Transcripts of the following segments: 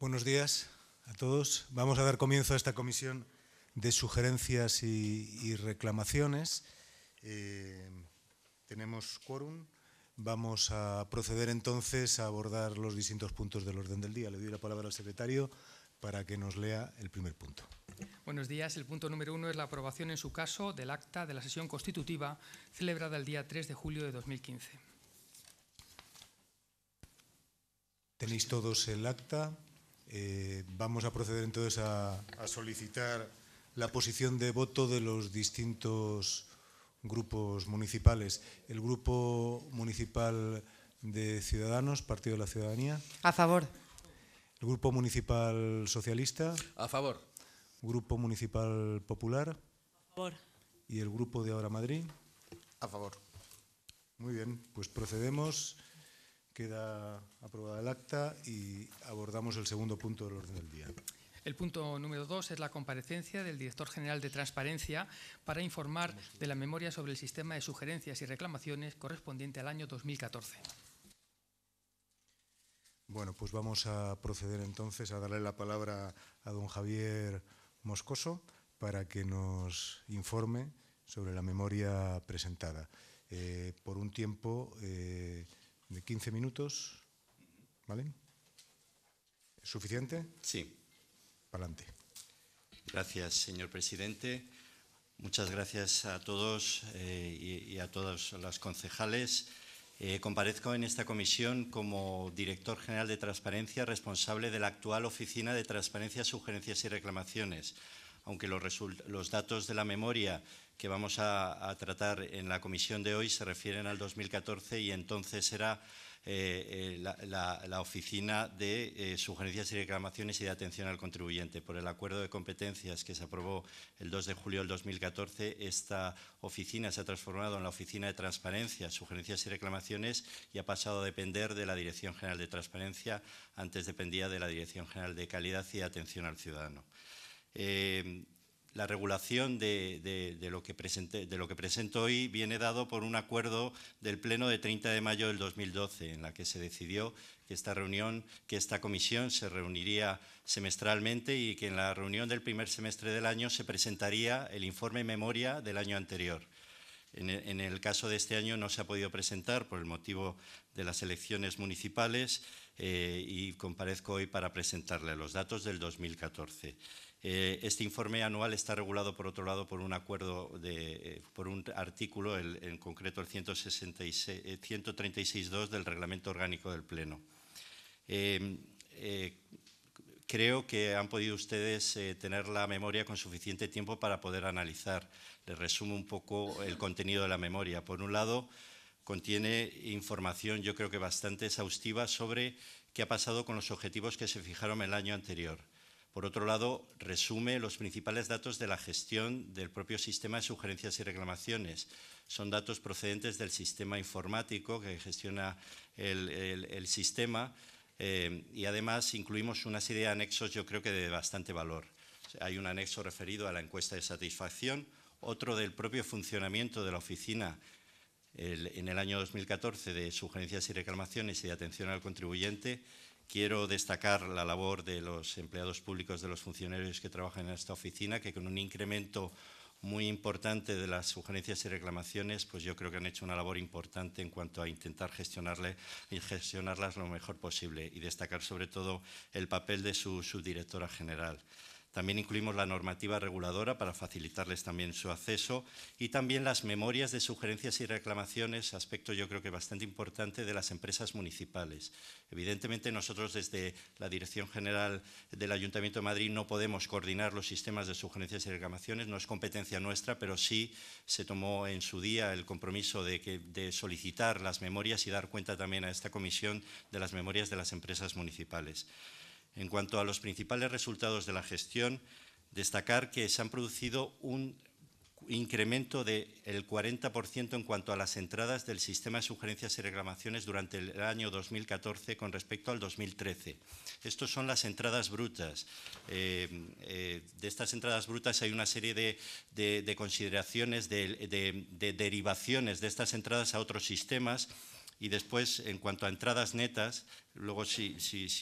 Buenos días a todos. Vamos a dar comienzo a esta comisión de sugerencias y, reclamaciones. Eh, tenemos quórum. Vamos a proceder entonces a abordar los distintos puntos del orden del día. Le doy la palabra al secretario para que nos lea el primer punto. Buenos días. El punto número uno es la aprobación en su caso del acta de la sesión constitutiva celebrada el día 3 de julio de 2015. Tenéis todos el acta. Eh, vamos a proceder entonces a, a, solicitar la posición de voto de los distintos grupos municipales. El grupo municipal de Ciudadanos, Partido de la Ciudadanía. A favor. El grupo municipal socialista. A favor. Grupo municipal popular. A favor. Y el grupo de Ahora Madrid. A favor. Muy bien, pues procedemos. Queda aprobada el acta y abordamos el segundo punto del orden del día. El punto número dos es la comparecencia del director general de Transparencia para informar de la memoria sobre el sistema de sugerencias y reclamaciones correspondiente al año 2014. Bueno, pues vamos a proceder entonces a darle la palabra a don Javier Moscoso para que nos informe sobre la memoria presentada. Eh, por un tiempo eh, de 15 minutos, ¿vale? ¿Es suficiente? Sí. adelante. Gracias, señor presidente. Muchas gracias a todos eh, y, a todas las concejales. Eh, comparezco en esta comisión como director general de Transparencia, responsable de la actual Oficina de Transparencia, Sugerencias y Reclamaciones. Aunque los, los datos de la memoria que vamos a, tratar en la comisión de hoy se refieren al 2014 y entonces era eh, eh, la, Oficina de eh, Sugerencias y Reclamaciones y de Atención al Contribuyente. Por el acuerdo de competencias que se aprobó el 2 de julio del 2014, esta oficina se ha transformado en la Oficina de Transparencia, Sugerencias y Reclamaciones y ha pasado a depender de la Dirección General de Transparencia, antes dependía de la Dirección General de Calidad y Atención al Ciudadano la regulación de, lo que presento hoy viene dado por un acuerdo del Pleno de 30 de mayo del 2012, en la que se decidió que esta reunión, que esta comisión se reuniría semestralmente y que en la reunión del primer semestre del año se presentaría el informe memoria del año anterior. En, el caso de este año no se ha podido presentar por el motivo de las elecciones municipales eh, y comparezco hoy para presentarle los datos del 2014. Eh, este informe anual está regulado, por otro lado, por un acuerdo, eh, por un artículo, en concreto el 136.2 eh, del Reglamento Orgánico del Pleno. Em, creo que han podido ustedes tener la memoria con suficiente tiempo para poder analizar. Les resumo un poco el contenido de la memoria. Por un lado, contiene información, yo creo que bastante exhaustiva, sobre qué ha pasado con los objetivos que se fijaron el año anterior por otro lado, resume los principales datos de la gestión del propio sistema de sugerencias y reclamaciones. Son datos procedentes del sistema informático que gestiona el, sistema eh, y además incluimos una serie de anexos yo creo que de bastante valor. Hay un anexo referido a la encuesta de satisfacción, otro del propio funcionamiento de la oficina en el año 2014 de sugerencias y reclamaciones y de atención al contribuyente Quiero destacar la labor de los empleados públicos, de los funcionarios que trabajan en esta oficina, que con un incremento muy importante de las sugerencias y reclamaciones, pues yo creo que han hecho una labor importante en cuanto a intentar gestionarle y gestionarlas lo mejor posible y destacar sobre todo el papel de su subdirectora general. También incluimos la normativa reguladora para facilitarles también su acceso y también las memorias de sugerencias y reclamaciones, aspecto yo creo que bastante importante de las empresas municipales. Evidentemente nosotros desde la Dirección General del Ayuntamiento de Madrid no podemos coordinar los sistemas de sugerencias y reclamaciones, no es competencia nuestra, pero sí se tomó en su día el compromiso de, de solicitar las memorias y dar cuenta también a esta comisión de las memorias de las empresas municipales. En cuanto a los principales resultados de la gestión, destacar que se han producido un incremento del 40% en cuanto a las entradas del sistema de sugerencias y reclamaciones durante el año 2014 con respecto al 2013. Estas son las entradas brutas. Eh, eh, de estas entradas brutas hay una serie de consideraciones, de derivaciones de estas entradas a otros sistemas y después, en cuanto a entradas netas, luego si,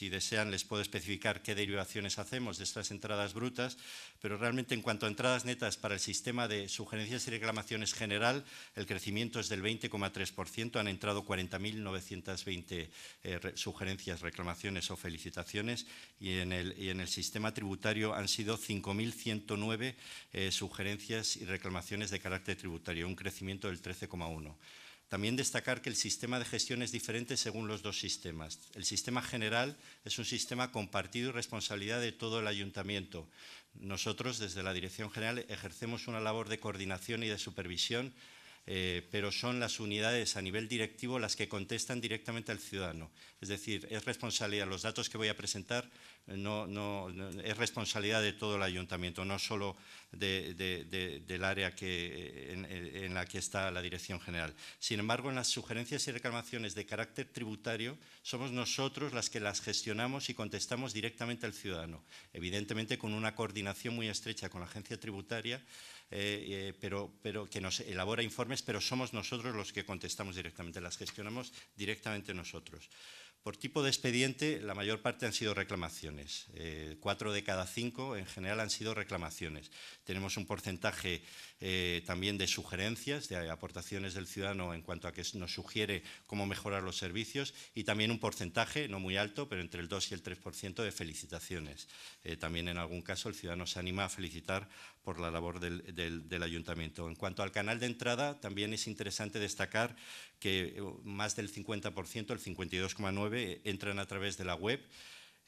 desean les puedo especificar qué derivaciones hacemos de estas entradas brutas, pero realmente en cuanto a entradas netas para el sistema de sugerencias y reclamaciones general, el crecimiento es del 20,3%, han entrado 40.920 eh, sugerencias, reclamaciones o felicitaciones y en el, sistema tributario han sido 5.109 eh, sugerencias y reclamaciones de carácter tributario, un crecimiento del 13,1%. También destacar que el sistema de gestión es diferente según los dos sistemas. El sistema general es un sistema compartido y responsabilidad de todo el ayuntamiento. Nosotros, desde la Dirección General, ejercemos una labor de coordinación y de supervisión eh, pero son las unidades a nivel directivo las que contestan directamente al ciudadano. Es decir, es responsabilidad, los datos que voy a presentar eh, no, es responsabilidad de todo el ayuntamiento, no solo del área eh, en, la que está la dirección general. Sin embargo, en las sugerencias y reclamaciones de carácter tributario, somos nosotros las que las gestionamos y contestamos directamente al ciudadano, evidentemente con una coordinación muy estrecha con la agencia tributaria, eh, eh, pero, pero que nos elabora informes, pero somos nosotros los que contestamos directamente, las gestionamos directamente nosotros. Por tipo de expediente, la mayor parte han sido reclamaciones. Eh, cuatro de cada cinco, en general, han sido reclamaciones. Tenemos un porcentaje eh, también de sugerencias, de aportaciones del ciudadano en cuanto a que nos sugiere cómo mejorar los servicios y también un porcentaje, no muy alto, pero entre el 2 y el 3% de felicitaciones. Eh, también en algún caso el ciudadano se anima a felicitar por la labor del, del ayuntamiento. En cuanto al canal de entrada, también es interesante destacar que eh, más del 50%, el 52,9%, entran a través de la web.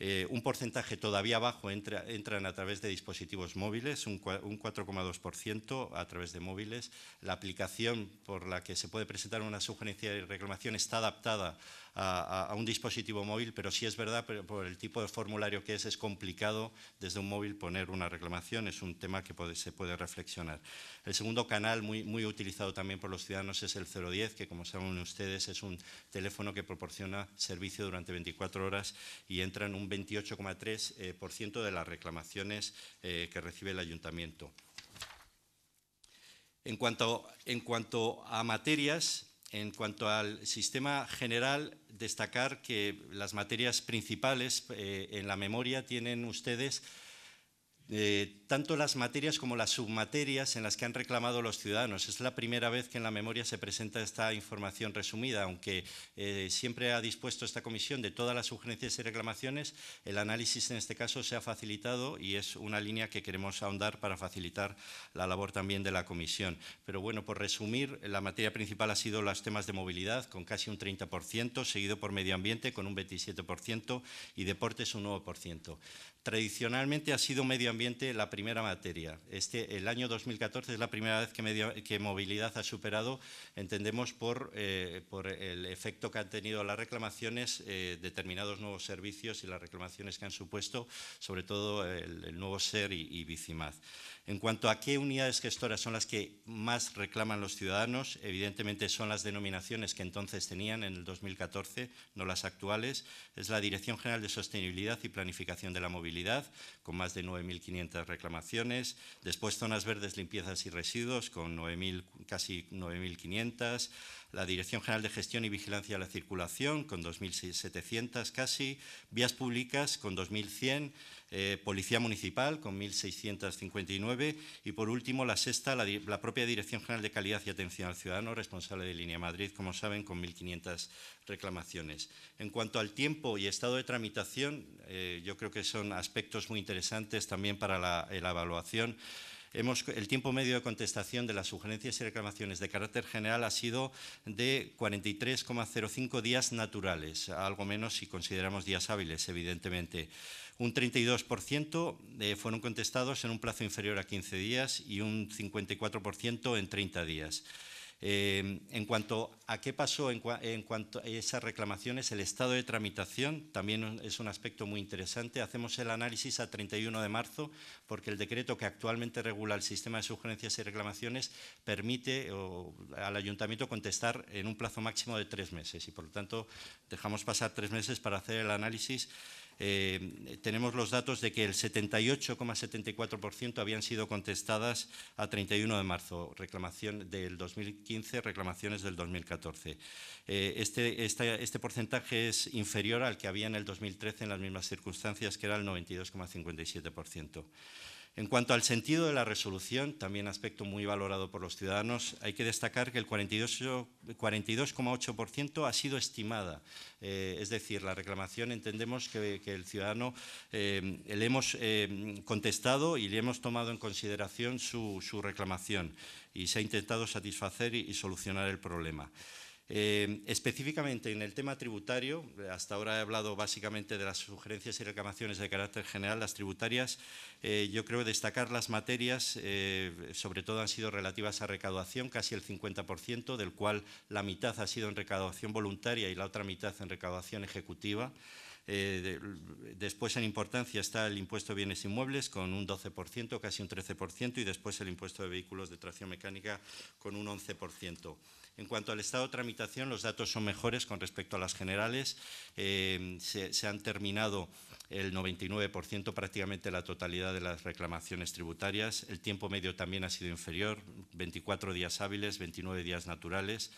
Eh, un porcentaje todavía bajo entra, entran a través de dispositivos móviles, un, 4,2% a través de móviles. La aplicación por la que se puede presentar una sugerencia y reclamación está adaptada a, un dispositivo móvil, pero sí es verdad, por el tipo de formulario que es, es complicado desde un móvil poner una reclamación, es un tema que se puede reflexionar. El segundo canal muy, muy utilizado también por los ciudadanos es el 010, que como saben ustedes es un teléfono que proporciona servicio durante 24 horas y entra en un 28,3% eh, de las reclamaciones eh, que recibe el ayuntamiento. En cuanto, a materias, en cuanto al sistema general, destacar que las materias principales eh, en la memoria tienen ustedes eh, tanto las materias como las submaterias en las que han reclamado los ciudadanos. Es la primera vez que en la memoria se presenta esta información resumida, aunque eh, siempre ha dispuesto esta comisión de todas las sugerencias y reclamaciones, el análisis en este caso se ha facilitado y es una línea que queremos ahondar para facilitar la labor también de la comisión. Pero bueno, por resumir, la materia principal ha sido los temas de movilidad, con casi un 30%, seguido por medio ambiente, con un 27%, y deportes, un 9%. Tradicionalmente ha sido medio ambiente la primera materia. Este, el año 2014 es la primera vez que, movilidad ha superado, entendemos eh, por, el efecto que han tenido las reclamaciones, eh, determinados nuevos servicios y las reclamaciones que han supuesto, sobre todo el, nuevo SER y, y Bicimaz. En cuanto a qué unidades gestoras son las que más reclaman los ciudadanos, evidentemente son las denominaciones que entonces tenían en el 2014, no las actuales. Es la Dirección General de Sostenibilidad y Planificación de la Movilidad, con más de 9.500 reclamaciones. Después Zonas Verdes, Limpiezas y Residuos, con casi 9.500 la Dirección General de Gestión y Vigilancia de la Circulación, con 2.700 casi, Vías Públicas, con 2.100, eh, Policía Municipal con 1.659 y por último la sexta, la, propia Dirección General de Calidad y Atención al Ciudadano, responsable de Línea Madrid, como saben, con 1.500 reclamaciones. En cuanto al tiempo y estado de tramitación, eh, yo creo que son aspectos muy interesantes también para eh, la, evaluación. Hemos, el tiempo medio de contestación de las sugerencias y reclamaciones de carácter general ha sido de 43,05 días naturales, algo menos si consideramos días hábiles, evidentemente. Un 32% eh, fueron contestados en un plazo inferior a 15 días y un 54% en 30 días. Eh, en cuanto a qué pasó en, cuanto a esas reclamaciones, el estado de tramitación también es un aspecto muy interesante. Hacemos el análisis a 31 de marzo porque el decreto que actualmente regula el sistema de sugerencias y reclamaciones permite al ayuntamiento contestar en un plazo máximo de tres meses y por lo tanto dejamos pasar tres meses para hacer el análisis eh, tenemos los datos de que el 78,74% habían sido contestadas a 31 de marzo, reclamación del 2015, reclamaciones del 2014. Eh, este, este porcentaje es inferior al que había en el 2013 en las mismas circunstancias, que era el 92,57%. En cuanto al sentido de la resolución, también aspecto muy valorado por los ciudadanos, hay que destacar que el 42,8% ha sido estimada. Eh, es decir, la reclamación entendemos que, el ciudadano eh, le hemos eh, contestado y le hemos tomado en consideración su, reclamación y se ha intentado satisfacer y solucionar el problema. Eh, específicamente en el tema tributario, hasta ahora he hablado básicamente de las sugerencias y reclamaciones de carácter general, las tributarias, eh, yo creo destacar las materias, eh, sobre todo han sido relativas a recaudación, casi el 50%, del cual la mitad ha sido en recaudación voluntaria y la otra mitad en recaudación ejecutiva. después en importancia está el impuesto de bienes inmuebles con un 12%, casi un 13%, y después el impuesto de vehículos de tracción mecánica con un 11%. En cuanto al estado de tramitación, los datos son mejores con respecto a las generales. Eh, se, han terminado el 99%, prácticamente la totalidad de las reclamaciones tributarias. El tiempo medio también ha sido inferior, 24 días hábiles, 29 días naturales.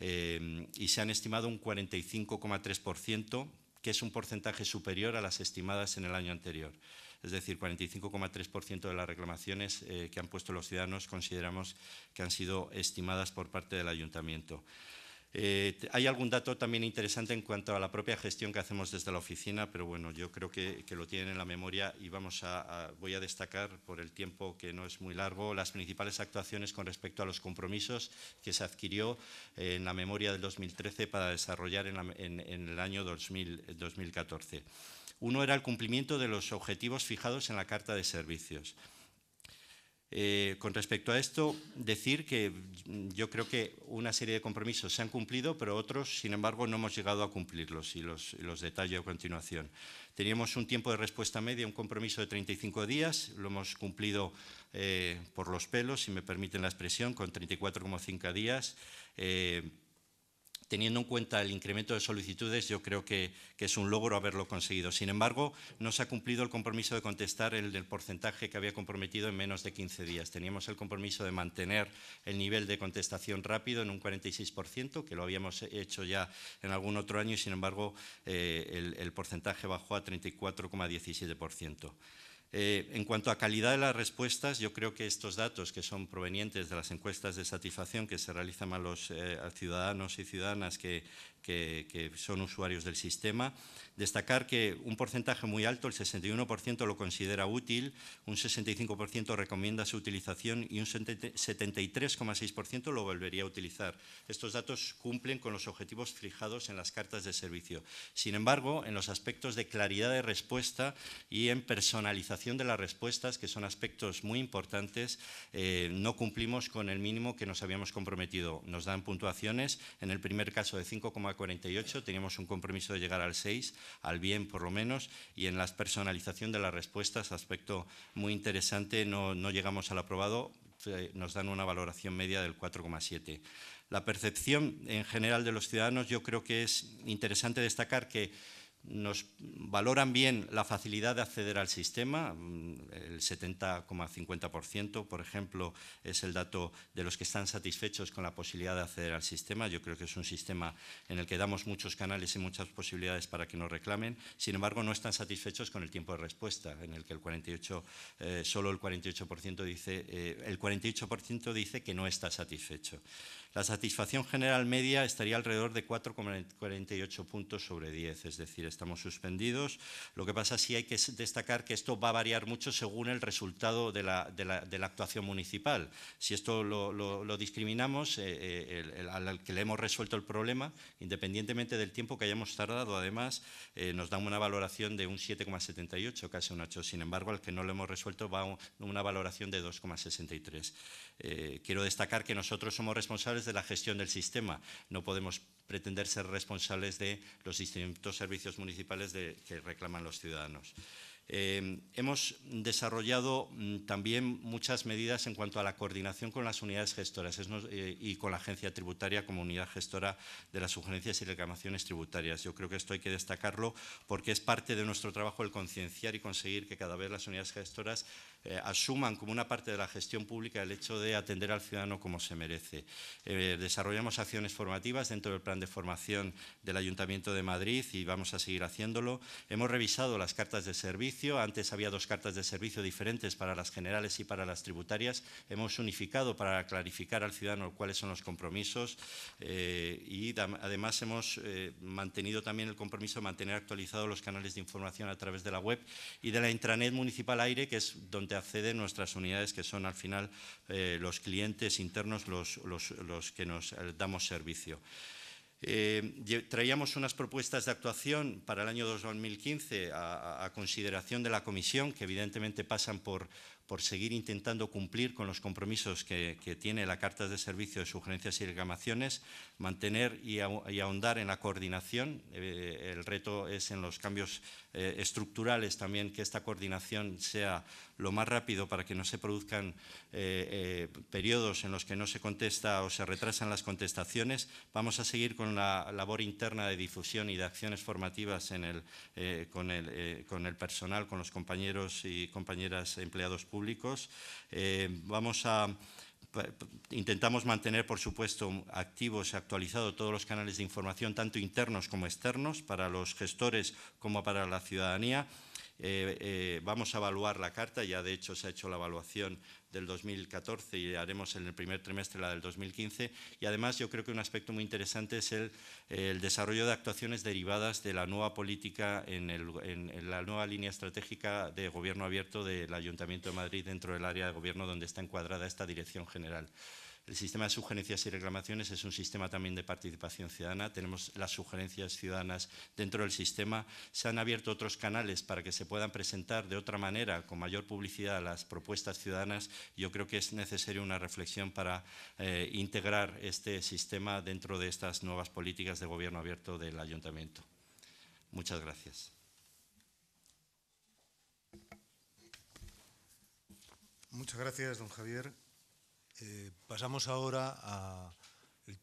Eh, y se han estimado un 45,3%, que es un porcentaje superior a las estimadas en el año anterior es decir, 45,3% de las reclamaciones eh, que han puesto los ciudadanos consideramos que han sido estimadas por parte del ayuntamiento. Eh, hay algún dato también interesante en cuanto a la propia gestión que hacemos desde la oficina, pero bueno, yo creo que, lo tienen en la memoria y vamos a, voy a destacar por el tiempo que no es muy largo las principales actuaciones con respecto a los compromisos que se adquirió eh, en la memoria del 2013 para desarrollar en, el año 2014. Uno era el cumplimiento de los objetivos fijados en la Carta de Servicios. Eh, con respecto a esto, decir que yo creo que una serie de compromisos se han cumplido, pero otros, sin embargo, no hemos llegado a cumplirlos y los, los detallo a continuación. Teníamos un tiempo de respuesta media, un compromiso de 35 días, lo hemos cumplido eh, por los pelos, si me permiten la expresión, con 34,5 días. Eh, teniendo en cuenta el incremento de solicitudes, yo creo que, es un logro haberlo conseguido. Sin embargo, no se ha cumplido el compromiso de contestar el del porcentaje que había comprometido en menos de 15 días. Teníamos el compromiso de mantener el nivel de contestación rápido en un 46%, que lo habíamos hecho ya en algún otro año, y sin embargo eh, el, el porcentaje bajó a 34,17%. Eh, en cuanto a calidad de las respuestas, yo creo que estos datos que son provenientes de las encuestas de satisfacción que se realizan a los eh, ciudadanos y ciudadanas que que, son usuarios del sistema. Destacar que un porcentaje muy alto, el 61% lo considera útil, un 65% recomienda su utilización y un 73,6% lo volvería a utilizar. Estos datos cumplen con los objetivos fijados en las cartas de servicio. Sin embargo, en los aspectos de claridad de respuesta y en personalización de las respuestas, que son aspectos muy importantes, eh, no cumplimos con el mínimo que nos habíamos comprometido. Nos dan puntuaciones, en el primer caso de 5, 48, teníamos un compromiso de llegar al 6, al bien por lo menos, y en la personalización de las respuestas, aspecto muy interesante, no, no llegamos al aprobado, eh, nos dan una valoración media del 4,7. La percepción en general de los ciudadanos yo creo que es interesante destacar que nos valoran bien la facilidad de acceder al sistema, mm, el 70,50%, por ejemplo, es el dato de los que están satisfechos con la posibilidad de acceder al sistema. Yo creo que es un sistema en el que damos muchos canales y muchas posibilidades para que nos reclamen. Sin embargo, no están satisfechos con el tiempo de respuesta, en el que el 48, eh, solo el 48% dice, eh, el 48% dice que no está satisfecho. La satisfacción general media estaría alrededor de 4,48 puntos sobre 10, es decir, estamos suspendidos. Lo que pasa sí hay que destacar que esto va a variar mucho según el resultado de la, actuación municipal. Si esto lo, discriminamos, eh, eh, al que le hemos resuelto el problema, independientemente del tiempo que hayamos tardado, además, eh, nos da una valoración de un 7,78, casi un 8. Sin embargo, al que no lo hemos resuelto va a una valoración de 2,63. quiero destacar que nosotros somos responsables de la gestión del sistema. No podemos pretender ser responsables de los distintos servicios municipales que reclaman los ciudadanos. Eh, hemos desarrollado mm, también muchas medidas en cuanto a la coordinación con las unidades gestoras eh, y con la agencia tributaria como unidad gestora de las sugerencias y reclamaciones tributarias. Yo creo que esto hay que destacarlo porque es parte de nuestro trabajo el concienciar y conseguir que cada vez las unidades gestoras eh, asuman como una parte de la gestión pública el hecho de atender al ciudadano como se merece. Eh, desarrollamos acciones formativas dentro del plan de formación del Ayuntamiento de Madrid y vamos a seguir haciéndolo. Hemos revisado las cartas de servicio. Antes había dos cartas de servicio diferentes para las generales y para las tributarias. Hemos unificado para clarificar al ciudadano cuáles son los compromisos eh, y además hemos mantenido también el compromiso de mantener actualizados los canales de información a través de la web y de la intranet municipal aire, que es donde acceden nuestras unidades, que son al final eh, los clientes internos los, que nos eh, damos servicio. Eh, traíamos unas propuestas de actuación para el año 2015 a, consideración de la Comisión, que evidentemente pasan por, por seguir intentando cumplir con los compromisos que, tiene la Carta de Servicio de Sugerencias y Reclamaciones, mantener y, ahondar en la coordinación. el reto es en los cambios eh, estructurales también, que esta coordinación sea lo más rápido para que no se produzcan eh, eh, periodos en los que no se contesta o se retrasan las contestaciones. Vamos a seguir con la labor interna de difusión y de acciones formativas en con, el, con, el, personal, con los compañeros y compañeras empleados públicos. vamos a... Intentamos mantener, por supuesto, activos y actualizados todos los canales de información, tanto internos como externos, para los gestores como para la ciudadanía. Eh, eh, vamos a evaluar la carta, ya de hecho se ha hecho la evaluación del 2014 y haremos en el primer trimestre la del 2015. Y además yo creo que un aspecto muy interesante es el, desarrollo de actuaciones derivadas de la nueva política, en, la nueva línea estratégica de gobierno abierto del Ayuntamiento de Madrid dentro del área de gobierno donde está encuadrada esta dirección general. El sistema de sugerencias y reclamaciones es un sistema también de participación ciudadana. Tenemos las sugerencias ciudadanas dentro del sistema. Se han abierto otros canales para que se puedan presentar de otra manera, con mayor publicidad, las propuestas ciudadanas. Yo creo que es necesaria una reflexión para eh, integrar este sistema dentro de estas nuevas políticas de gobierno abierto del ayuntamiento. Muchas gracias. Muchas gracias, don Javier. Eh, pasamos ahora al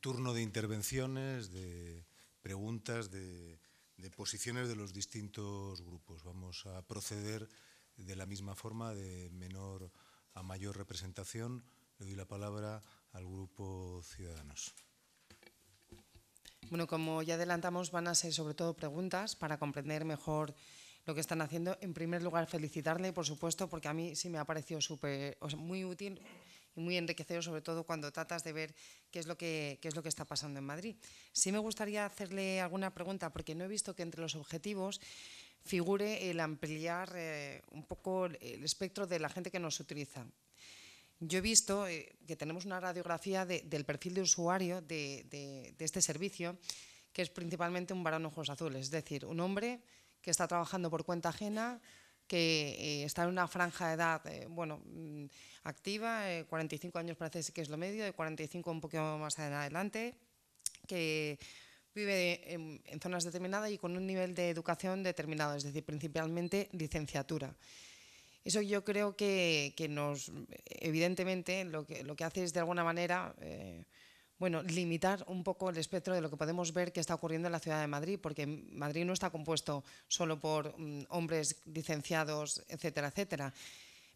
turno de intervenciones, de preguntas, de, posiciones de los distintos grupos. Vamos a proceder de la misma forma, de menor a mayor representación. Le doy la palabra al grupo Ciudadanos. Bueno, como ya adelantamos, van a ser sobre todo preguntas para comprender mejor lo que están haciendo. En primer lugar, felicitarle, por supuesto, porque a mí sí me ha parecido súper, muy útil y muy enriquecedor, sobre todo cuando tratas de ver qué es lo que, qué es lo que está pasando en Madrid. Sí me gustaría hacerle alguna pregunta, porque no he visto que entre los objetivos figure el ampliar eh, un poco el espectro de la gente que nos utiliza. Yo he visto eh, que tenemos una radiografía del perfil de usuario de, de, de este servicio, que es principalmente un varón ojos azules, es decir, un hombre que está trabajando por cuenta ajena, que eh, está en una franja de edad eh, bueno, mm, activa, 45 eh, años parece que es lo medio, de 45 un poquito más adelante, que vive en, zonas determinadas y con un nivel de educación determinado, es decir, principalmente licenciatura. Eso yo creo que, nos, evidentemente, lo que, lo que hace es de alguna manera bueno, limitar un poco el espectro de lo que podemos ver que está ocurriendo en la ciudad de Madrid, porque Madrid no está compuesto solo por mm, hombres licenciados, etcétera, etcétera.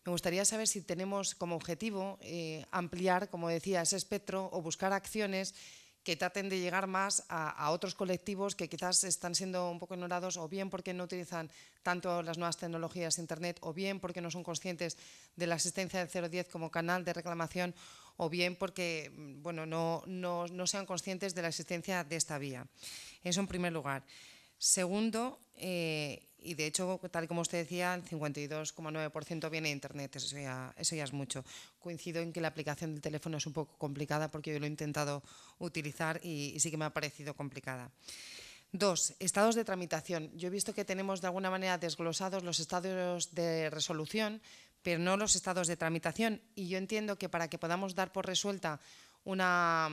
Me gustaría saber si tenemos como objetivo eh, ampliar, como decía, ese espectro o buscar acciones que traten de llegar más a, a, otros colectivos que quizás están siendo un poco ignorados o bien porque no utilizan tanto las nuevas tecnologías, Internet, o bien porque no son conscientes de la existencia del 010 como canal de reclamación o bien porque mm, bueno, no, no, sean conscientes de la existencia de esta vía. Eso en primer lugar. Segundo, eh, y de hecho, tal como usted decía, el 52,9% viene de Internet, eso ya, es mucho. Coincido en que la aplicación del teléfono es un poco complicada porque yo lo he intentado utilizar y sí que me ha parecido complicada. Dos, estados de tramitación. Yo he visto que tenemos de alguna manera desglosados los estados de resolución, pero no los estados de tramitación. Y yo entiendo que para que podamos dar por resuelta una,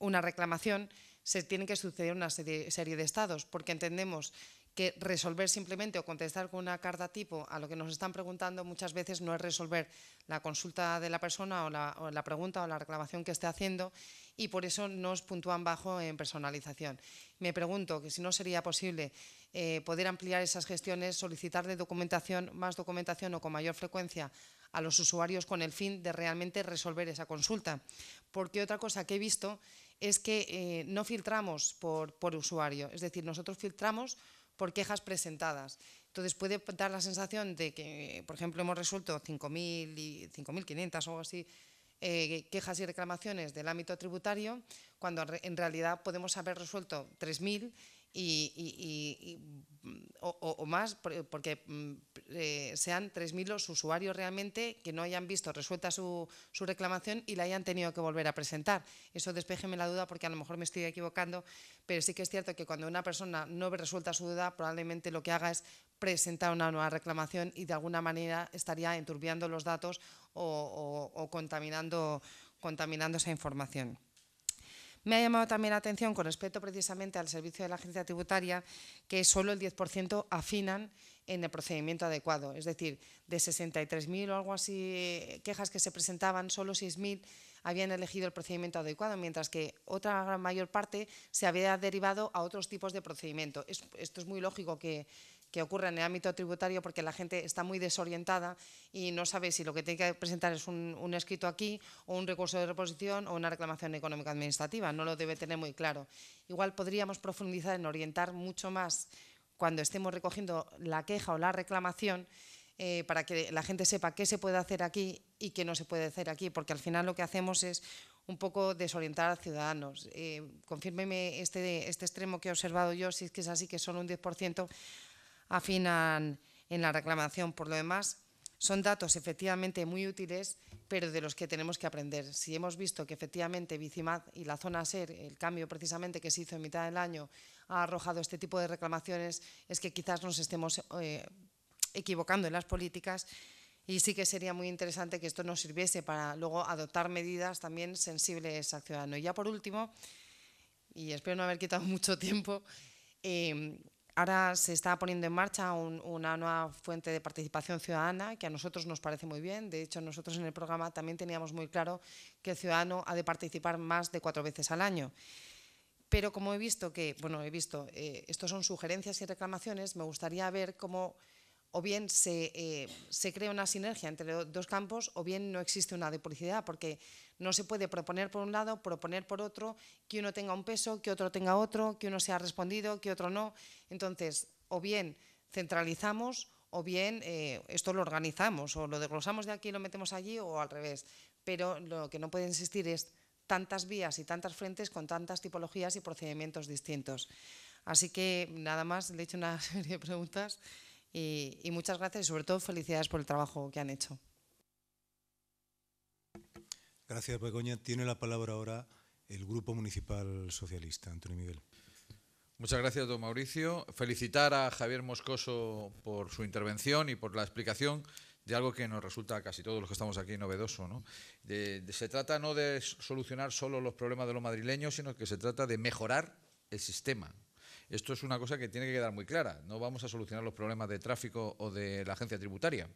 una reclamación, se tiene que suceder una serie de estados, porque entendemos que resolver simplemente o contestar con una carta tipo a lo que nos están preguntando muchas veces no es resolver la consulta de la persona o la, pregunta o la reclamación que esté haciendo y por eso nos puntúan bajo en personalización. Me pregunto que si no sería posible eh, poder ampliar esas gestiones, solicitar de documentación, más documentación o con mayor frecuencia a los usuarios con el fin de realmente resolver esa consulta. Porque otra cosa que he visto es que eh, no filtramos por, por usuario, es decir, nosotros filtramos por quejas presentadas. Entonces puede dar la sensación de que, por ejemplo, hemos resuelto 5.500 o algo así eh, quejas y reclamaciones del ámbito tributario, cuando en realidad podemos haber resuelto 3.000 y, mm, o, más, porque mm, eh, sean 3.000 los usuarios realmente que no hayan visto resuelta su, su, reclamación y la hayan tenido que volver a presentar. Eso despejeme la duda porque a lo mejor me estoy equivocando, pero sí que es cierto que cuando una persona no ve resuelta su duda, probablemente lo que haga es presentar una nueva reclamación y de alguna manera estaría enturbiando los datos o, o contaminando, contaminando esa información. Me ha llamado también la atención con respecto precisamente al servicio de la agencia tributaria que solo el 10% afinan en el procedimiento adecuado. Es decir, de 63.000 o algo así eh, quejas que se presentaban, solo 6.000 habían elegido el procedimiento adecuado, mientras que otra gran mayor parte se había derivado a otros tipos de procedimiento. esto es muy lógico que que ocurre en el ámbito tributario porque la gente está muy desorientada y no sabe si lo que tiene que presentar es un, escrito aquí o un recurso de reposición o una reclamación económica administrativa, no lo debe tener muy claro. Igual podríamos profundizar en orientar mucho más cuando estemos recogiendo la queja o la reclamación eh, para que la gente sepa qué se puede hacer aquí y qué no se puede hacer aquí, porque al final lo que hacemos es un poco desorientar a ciudadanos. Eh, confírmeme este, este extremo que he observado yo, si es que es así, que son un 10% afinan en la reclamación. Por lo demás, son datos efectivamente muy útiles, pero de los que tenemos que aprender. Si hemos visto que efectivamente Vicimad y la zona SER, el cambio precisamente que se hizo en mitad del año, ha arrojado este tipo de reclamaciones, es que quizás nos estemos eh, equivocando en las políticas y sí que sería muy interesante que esto nos sirviese para luego adoptar medidas también sensibles al ciudadano. Y ya por último, y espero no haber quitado mucho tiempo, eh, Ahora se está poniendo en marcha una nueva fuente de participación ciudadana que a nosotros nos parece muy bien. De hecho, nosotros en el programa también teníamos muy claro que el ciudadano ha de participar más de cuatro veces al año. Pero como he visto que, bueno, he visto, eh, estos son sugerencias y reclamaciones, me gustaría ver cómo o bien eh, se, crea una sinergia entre los dos campos o bien no existe una duplicidad, porque no se puede proponer por un lado, proponer por otro, que uno tenga un peso, que otro tenga otro, que uno sea respondido, que otro no. Entonces, o bien centralizamos o bien eh, esto lo organizamos o lo desglosamos de aquí y lo metemos allí o al revés. Pero lo que no puede existir es tantas vías y tantas frentes con tantas tipologías y procedimientos distintos. Así que nada más, le he hecho una serie de preguntas. Y, muchas gracias y sobre todo felicidades por el trabajo que han hecho. Gracias, Begoña. Tiene la palabra ahora el Grupo Municipal Socialista. Antonio Miguel. Muchas gracias, don Mauricio. Felicitar a Javier Moscoso por su intervención y por la explicación de algo que nos resulta casi todos los que estamos aquí novedoso. ¿no? se trata no de solucionar solo los problemas de los madrileños, sino que se trata de mejorar el sistema, esto es una cosa que tiene que quedar muy clara. No vamos a solucionar los problemas de tráfico o de la agencia tributaria,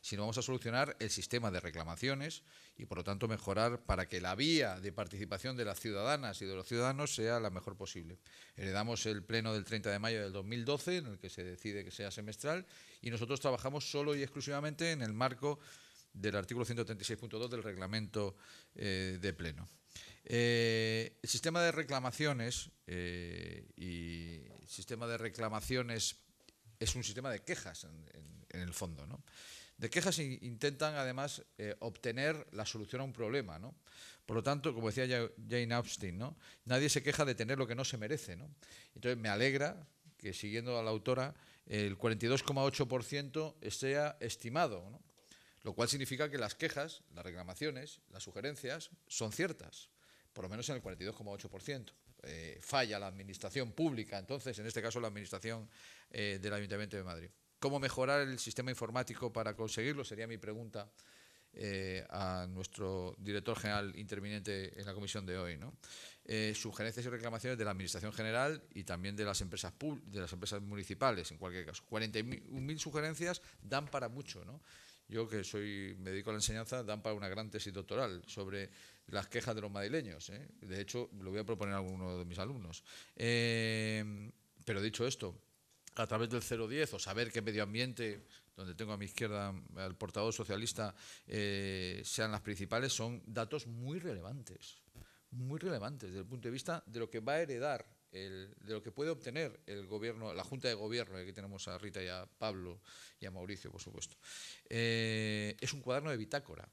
sino vamos a solucionar el sistema de reclamaciones y, por lo tanto, mejorar para que la vía de participación de las ciudadanas y de los ciudadanos sea la mejor posible. Heredamos el pleno del 30 de mayo del 2012, en el que se decide que sea semestral, y nosotros trabajamos solo y exclusivamente en el marco del artículo 136.2 del reglamento eh, de pleno. Eh, el sistema de reclamaciones eh, y sistema de reclamaciones es un sistema de quejas en, el fondo, De quejas intentan además eh, obtener la solución a un problema, ¿no? Por lo tanto, como decía Jane Austen, ¿no? Nadie se queja de tener lo que no se merece, ¿no? Entonces me alegra que siguiendo a la autora el 42,8% sea estimado, lo cual significa que las quejas, las reclamaciones, las sugerencias son ciertas por lo menos en el 42,8%. Eh, falla la administración pública, entonces, en este caso la administración eh, del Ayuntamiento de Madrid. ¿Cómo mejorar el sistema informático para conseguirlo? Sería mi pregunta eh, a nuestro director general interviniente en la comisión de hoy. sugerencias y reclamaciones de la Administración General y también de las empresas, de las empresas municipales, en cualquier caso. 41.000 sugerencias dan para mucho. Yo, que soy, me dedico a la enseñanza, dan para una gran tesis doctoral sobre las quejas de los madrileños. ¿eh? De hecho, lo voy a proponer a alguno de mis alumnos. Eh, pero dicho esto, a través del 010 o saber qué medio ambiente, donde tengo a mi izquierda al portavoz socialista, eh, sean las principales, son datos muy relevantes, muy relevantes desde el punto de vista de lo que va a heredar. de lo que puede obtener el gobierno, la Junta de Gobierno, aquí tenemos a Rita y a Pablo y a Mauricio, por supuesto. es un cuaderno de bitácora,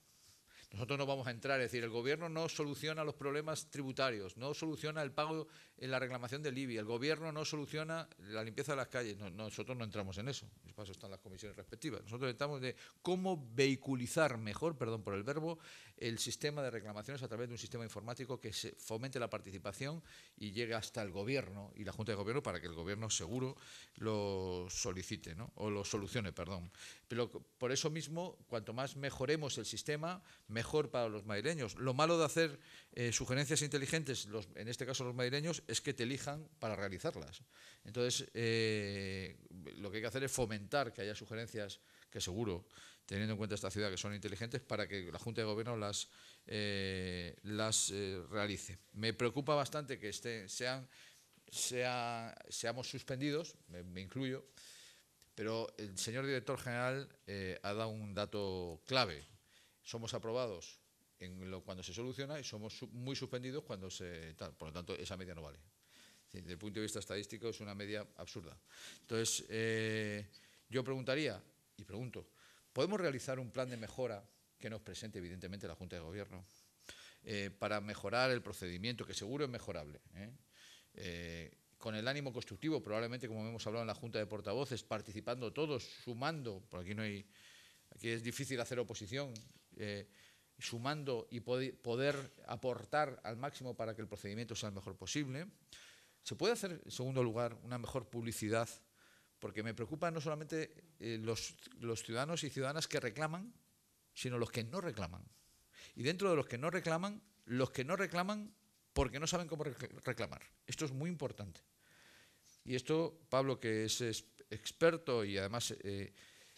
nosotros no vamos a entrar, es decir, el gobierno no soluciona los problemas tributarios, no soluciona el pago en la reclamación de Libia, El gobierno no soluciona la limpieza de las calles. nosotros no entramos en eso. Para eso están las comisiones respectivas. Nosotros estamos de cómo vehiculizar mejor, perdón por el verbo, el sistema de reclamaciones a través de un sistema informático que se fomente la participación y llegue hasta el gobierno y la Junta de Gobierno para que el gobierno seguro lo solicite ¿no? o lo solucione, perdón. Pero por eso mismo, cuanto más mejoremos el sistema, mejor para los madrileños. Lo malo de hacer eh, sugerencias inteligentes, los, en este caso los madrileños, es que te elijan para realizarlas. Entonces, eh, lo que hay que hacer es fomentar que haya sugerencias que seguro, teniendo en cuenta esta ciudad, que son inteligentes, para que la Junta de Gobierno las, eh, las eh, realice. Me preocupa bastante que sean, seamos suspendidos, me, incluyo, pero el señor director general ha dado un dato clave. Somos aprobados cuando se soluciona y somos muy suspendidos cuando se Por lo tanto, esa media no vale. Desde el punto de vista estadístico es una media absurda. Entonces, eh, yo preguntaría, y pregunto, ¿podemos realizar un plan de mejora que nos presente evidentemente la Junta de Gobierno eh, para mejorar el procedimiento, que seguro es mejorable? Eh? con el ánimo constructivo, probablemente como hemos hablado en la Junta de Portavoces, participando todos, sumando, por aquí no hay, aquí es difícil hacer oposición, sumando y poder aportar al máximo para que el procedimiento sea el mejor posible. Se puede hacer, en segundo lugar, una mejor publicidad, porque me preocupan no solamente eh, los, ciudadanos y ciudadanas que reclaman, sino los que no reclaman. Y dentro de los que no reclaman, los que no reclaman porque no saben cómo reclamar. Esto es muy importante. Y esto, Pablo, que es experto y además... Eh,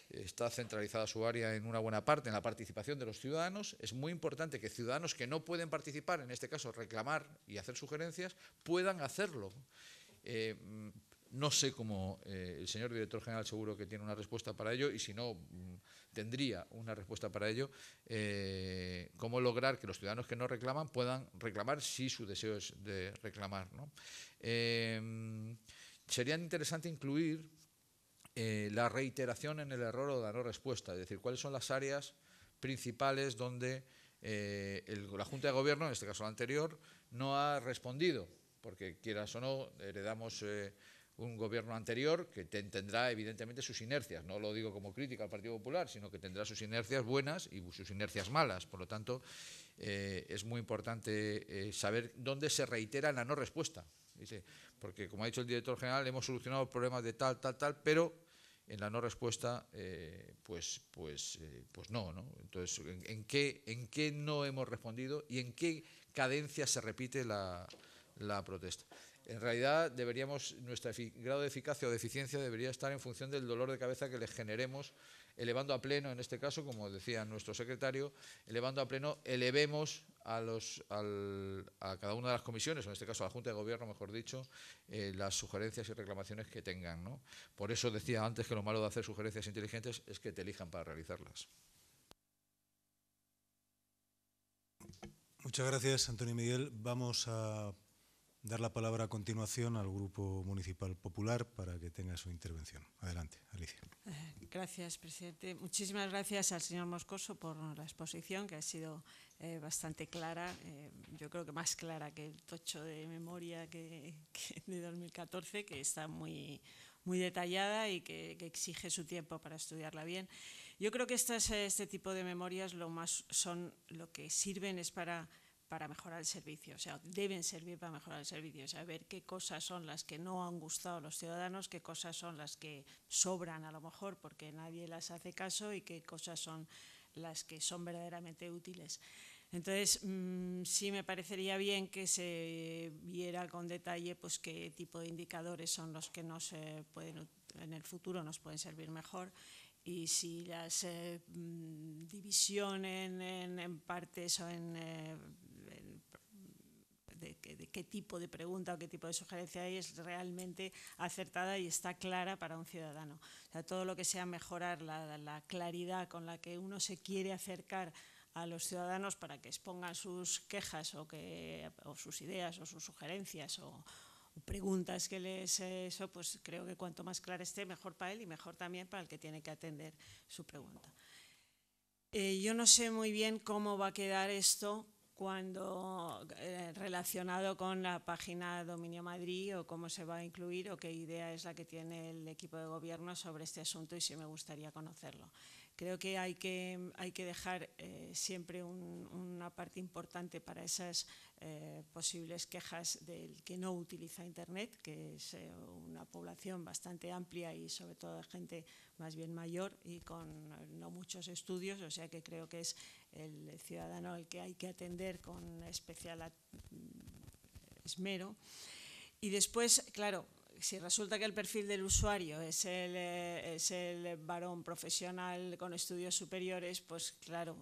está centralizada su área en una buena parte, en la participación de los ciudadanos. Es muy importante que ciudadanos que no pueden participar, en este caso reclamar y hacer sugerencias, puedan hacerlo. Eh, no sé cómo eh, el señor director general seguro que tiene una respuesta para ello y si no, mm, tendría una respuesta para ello, eh, cómo lograr que los ciudadanos que no reclaman puedan reclamar si su deseo es de reclamar. sería interesante incluir eh, la reiteración en el error o la no respuesta, es decir, cuáles son las áreas principales donde eh, la Junta de Gobierno, en este caso la anterior, no ha respondido, porque quieras o no, heredamos eh, un gobierno anterior que tendrá evidentemente sus inercias, no lo digo como crítica al Partido Popular, sino que tendrá sus inercias buenas y sus inercias malas, por lo tanto es muy importante saber dónde se reitera la no respuesta, porque como ha dicho el director general, hemos solucionado problemas de tal, tal, tal, pero en la no respuesta, eh, pues, pues, eh, pues no, no, Entonces, ¿en, qué, ¿en qué no hemos respondido y en qué cadencia se repite la, la protesta? En realidad, deberíamos, nuestro grado de eficacia o de eficiencia debería estar en función del dolor de cabeza que le generemos, elevando a pleno, en este caso, como decía nuestro secretario, elevando a pleno, elevemos a, cada una de las comisiones, o en este caso a la Junta de Gobierno, mejor dicho, eh, las sugerencias y reclamaciones que tengan. Por eso decía antes que lo malo de hacer sugerencias inteligentes es que te elijan para realizarlas. Muchas gracias, Antonio Miguel. Vamos a dar la palabra a continuación al Grupo Municipal Popular para que tenga su intervención. Adelante, Alicia. Eh, gracias, presidente. Muchísimas gracias al señor Moscoso por la exposición, que ha sido eh, bastante clara. Eh, yo creo que más clara que el tocho de memoria que, de 2014, que está muy, muy detallada y que, exige su tiempo para estudiarla bien. Yo creo que este tipo de memorias lo más son, lo que sirven es para para mejorar el servicio, o sea, deben servir para mejorar el servicio, o ver qué cosas son las que no han gustado a los ciudadanos, qué cosas son las que sobran a lo mejor porque nadie las hace caso y qué cosas son las que son verdaderamente útiles. Entonces, mm, sí me parecería bien que se viera con detalle pues, qué tipo de indicadores son los que nos, pueden, en el futuro nos pueden servir mejor y si las eh, mm, en, partes o en... Eh, de, qué tipo de pregunta o qué tipo de sugerencia hay es realmente acertada y está clara para un ciudadano. todo lo que sea mejorar la, claridad con la que uno se quiere acercar a los ciudadanos para que expongan sus quejas o, que, sus ideas o sus sugerencias o, preguntas que les eso, pues creo que cuanto más clara esté, mejor para él y mejor también para el que tiene que atender su pregunta. Eh, yo no sé muy bien cómo va a quedar esto cuando eh, relacionado con la página Dominio Madrid o cómo se va a incluir o qué idea es la que tiene el equipo de gobierno sobre este asunto y si me gustaría conocerlo. Creo que hay que, hay que dejar eh, siempre una parte importante para esas eh, posibles quejas del que no utiliza Internet, que es eh, una población bastante amplia y sobre todo gente más bien mayor y con no muchos estudios, o sea que creo que es el ciudadano al que hay que atender con especial mm, esmero. Y después, claro, si resulta que el perfil del usuario es el, eh, es el, varón profesional con estudios superiores, pues claro,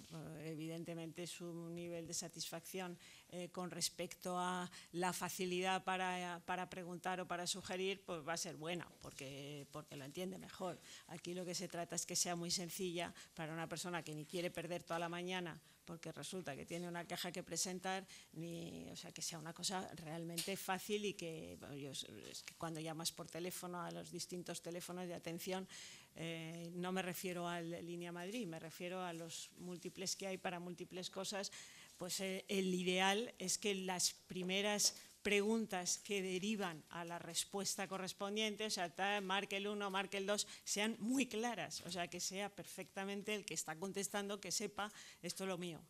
evidentemente su nivel de satisfacción eh, con respecto a la facilidad para, para, preguntar o para sugerir, pues va a ser buena, porque, porque lo entiende mejor. Aquí lo que se trata es que sea muy sencilla para una persona que ni quiere perder toda la mañana porque resulta que tiene una queja que presentar, ni, o sea, que sea una cosa realmente fácil y que, cuando llamas por teléfono a los distintos teléfonos de atención, eh, no me refiero a Línea Madrid, me refiero a los múltiples que hay para múltiples cosas, pues eh, el ideal es que las primeras preguntas que derivan a la respuesta correspondiente, o sea, marque el 1, marque el 2, sean muy claras, o sea, que sea perfectamente el que está contestando que sepa esto es lo mío.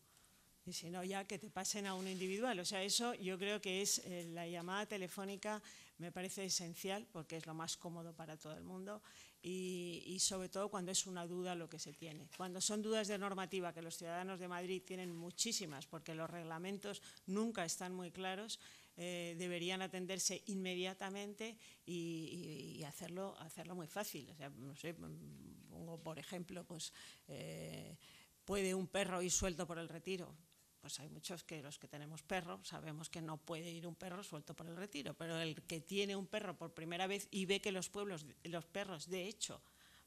Y si no, ya que te pasen a uno individual. O sea, eso yo creo que es eh, la llamada telefónica, me parece esencial porque es lo más cómodo para todo el mundo y, y sobre todo cuando es una duda lo que se tiene. Cuando son dudas de normativa, que los ciudadanos de Madrid tienen muchísimas porque los reglamentos nunca están muy claros, eh, deberían atenderse inmediatamente y, hacerlo, hacerlo muy fácil. por ejemplo, pues eh, puede un perro ir suelto por el retiro. Pues hay muchos que los que tenemos perro sabemos que no puede ir un perro suelto por el retiro, pero el que tiene un perro por primera vez y ve que los pueblos, los perros de hecho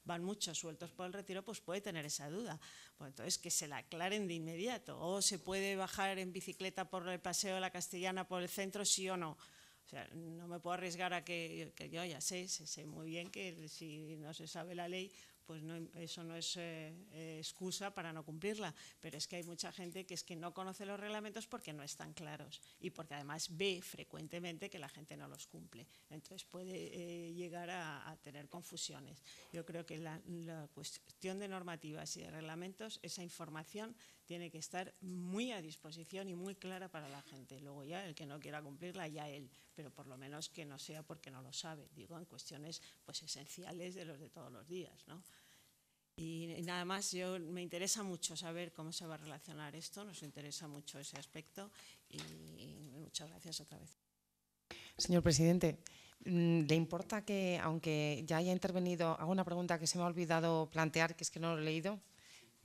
van muchos sueltos por el retiro, pues puede tener esa duda. Pues entonces, que se la aclaren de inmediato. O se puede bajar en bicicleta por el paseo de la Castellana, por el centro, sí o no. O sea, no me puedo arriesgar a que, yo ya sé, sé, sé, muy bien que si no se sabe la ley, pues eso no es eh, excusa para no cumplirla. Pero es que hay mucha gente que es que no conoce los reglamentos porque no están claros y porque además ve frecuentemente que la gente no los cumple. Entonces puede eh, llegar a, tener confusiones. Yo creo que la, cuestión de normativas y de reglamentos, esa información tiene que estar muy a disposición y muy clara para la gente. Luego ya el que no quiera cumplirla, ya él, pero por lo menos que no sea porque no lo sabe, digo, en cuestiones pues esenciales de los de todos los días, ¿no? Y nada más, yo, me interesa mucho saber cómo se va a relacionar esto, nos interesa mucho ese aspecto y muchas gracias otra vez. Señor presidente, mm, ¿le importa que, aunque ya haya intervenido, haga una pregunta que se me ha olvidado plantear, que es que no lo he leído,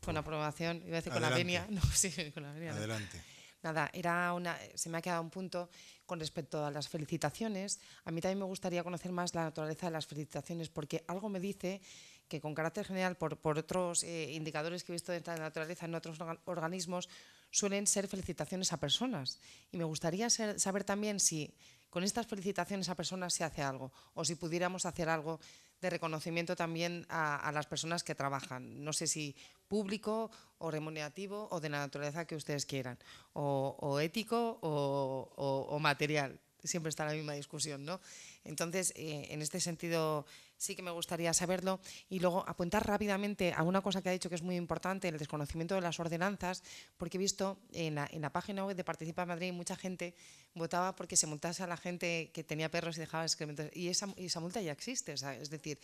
con aprobación, iba a decir con la venia, no, sí, con la venia. Adelante. Nada, era una, se me ha quedado un punto con respecto a las felicitaciones. A mí también me gustaría conocer más la naturaleza de las felicitaciones, porque algo me dice que con carácter general, por, otros eh, indicadores que he visto dentro de la naturaleza en otros organismos, suelen ser felicitaciones a personas. Y me gustaría saber también si con estas felicitaciones a personas se hace algo o si pudiéramos hacer algo de reconocimiento también a, las personas que trabajan, no sé si público o remunerativo o de la naturaleza que ustedes quieran, o, ético o material siempre está la misma discusión, ¿no? Entonces, eh, en este sentido sí que me gustaría saberlo. Y luego apuntar rápidamente a una cosa que ha dicho que es muy importante, el desconocimiento de las ordenanzas, porque he visto en la, página web de Participa Madrid mucha gente votaba porque se multase a la gente que tenía perros y dejaba excrementos. Y esa, multa ya existe, es decir,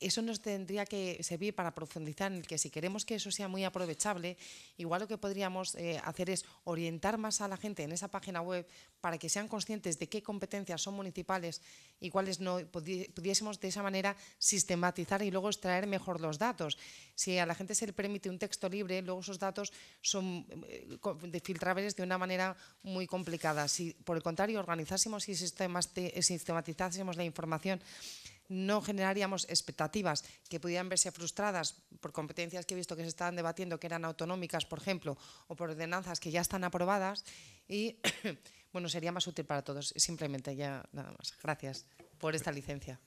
eso nos tendría que servir para profundizar en el que si queremos que eso sea muy aprovechable, igual lo que podríamos eh, hacer es orientar más a la gente en esa página web para que sean conscientes de qué competencias son municipales y cuáles no, pudiésemos de esa manera sistematizar y luego extraer mejor los datos. Si a la gente se le permite un texto libre, luego esos datos son eh, de filtrables de una manera muy complicada. Si por el contrario organizásemos y este, sistematizásemos la información no generaríamos expectativas que pudieran verse frustradas por competencias que he visto que se estaban debatiendo, que eran autonómicas, por ejemplo, o por ordenanzas que ya están aprobadas. Y bueno, sería más útil para todos. Simplemente ya nada más. Gracias por esta licencia.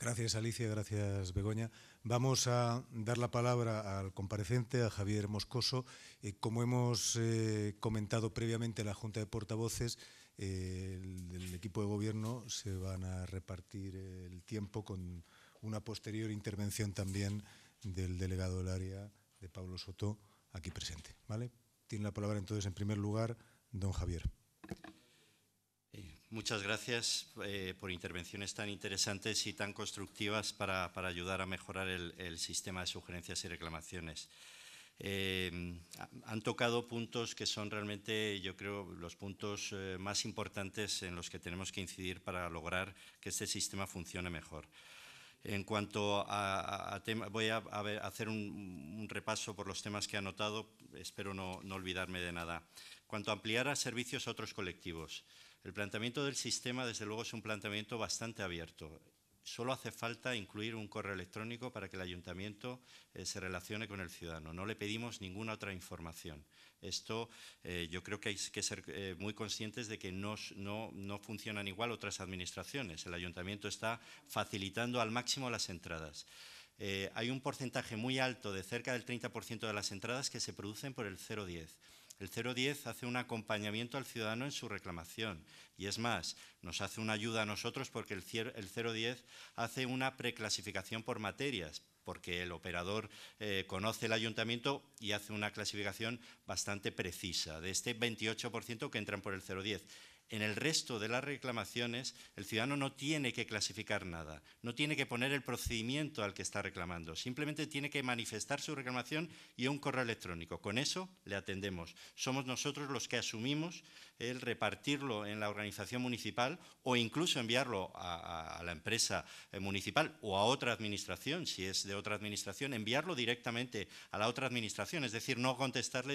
Gracias Alicia, gracias Begoña. Vamos a dar la palabra al comparecente, a Javier Moscoso. Eh, como hemos eh, comentado previamente en la Junta de Portavoces, del eh, el, equipo de gobierno se van a repartir el tiempo con una posterior intervención también del delegado del área de Pablo Soto aquí presente. ¿vale? Tiene la palabra entonces en primer lugar don Javier. Eh, muchas gracias eh, por intervenciones tan interesantes y tan constructivas para, para ayudar a mejorar el sistema de sugerencias y reclamaciones. Em, han tocado puntos que son realmente, yo creo, los puntos eh, más importantes en los que tenemos que incidir para lograr que este sistema funcione mejor. En cuanto a, temas, voy a, hacer un, repaso por los temas que he anotado, espero no, no olvidarme de nada. cuanto a ampliar a servicios a otros colectivos, el planteamiento del sistema, desde luego, es un planteamiento bastante abierto solo hace falta incluir un correo electrónico para que el ayuntamiento eh, se relacione con el ciudadano. No le pedimos ninguna otra información. Esto eh, yo creo que hay que ser eh, muy conscientes de que no, no, funcionan igual otras administraciones. El ayuntamiento está facilitando al máximo las entradas. hay un porcentaje muy alto de cerca del 30% de las entradas que se producen por el 010. El 010 hace un acompañamiento al ciudadano en su reclamación y es más, nos hace una ayuda a nosotros porque el 010 hace una preclasificación por materias, porque el operador eh, conoce el ayuntamiento y hace una clasificación bastante precisa de este 28% que entran por el 010. En el resto de las reclamaciones, el ciudadano no tiene que clasificar nada, no tiene que poner el procedimiento al que está reclamando, simplemente tiene que manifestar su reclamación y un correo electrónico. Con eso le atendemos. Somos nosotros los que asumimos el repartirlo en la organización municipal o incluso enviarlo a, la empresa eh, municipal o a otra administración, si es de otra administración, enviarlo directamente a la otra administración, es decir, no contestarle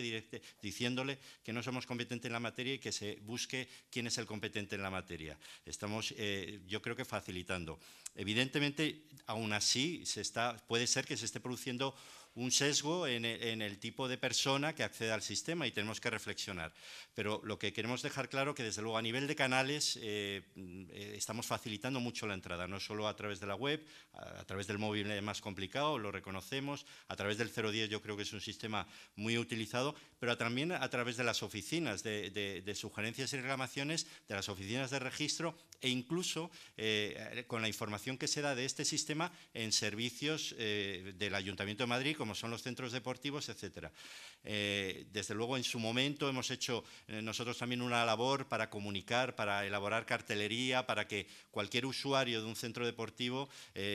diciéndole que no somos competentes en la materia y que se busque quién es el competente en la materia. Estamos, eh, yo creo que facilitando. Evidentemente, aún así, se está, puede ser que se esté produciendo un sesgo en, el tipo de persona que accede al sistema y tenemos que reflexionar. Pero lo que queremos dejar claro que desde luego a nivel de canales eh, eh, estamos facilitando mucho la entrada, no solo a través de la web, a, través del móvil más complicado, lo reconocemos, a través del 010 yo creo que es un sistema muy utilizado, pero también a través de las oficinas de sugerencias y reclamaciones, de las oficinas de registro e incluso eh, con la información que se da de este sistema en servicios eh, del Ayuntamiento de Madrid, como son los centros deportivos, etcétera. Eh, desde luego, en su momento hemos hecho nosotros también una labor para comunicar, para elaborar cartelería, para que cualquier usuario de un centro deportivo,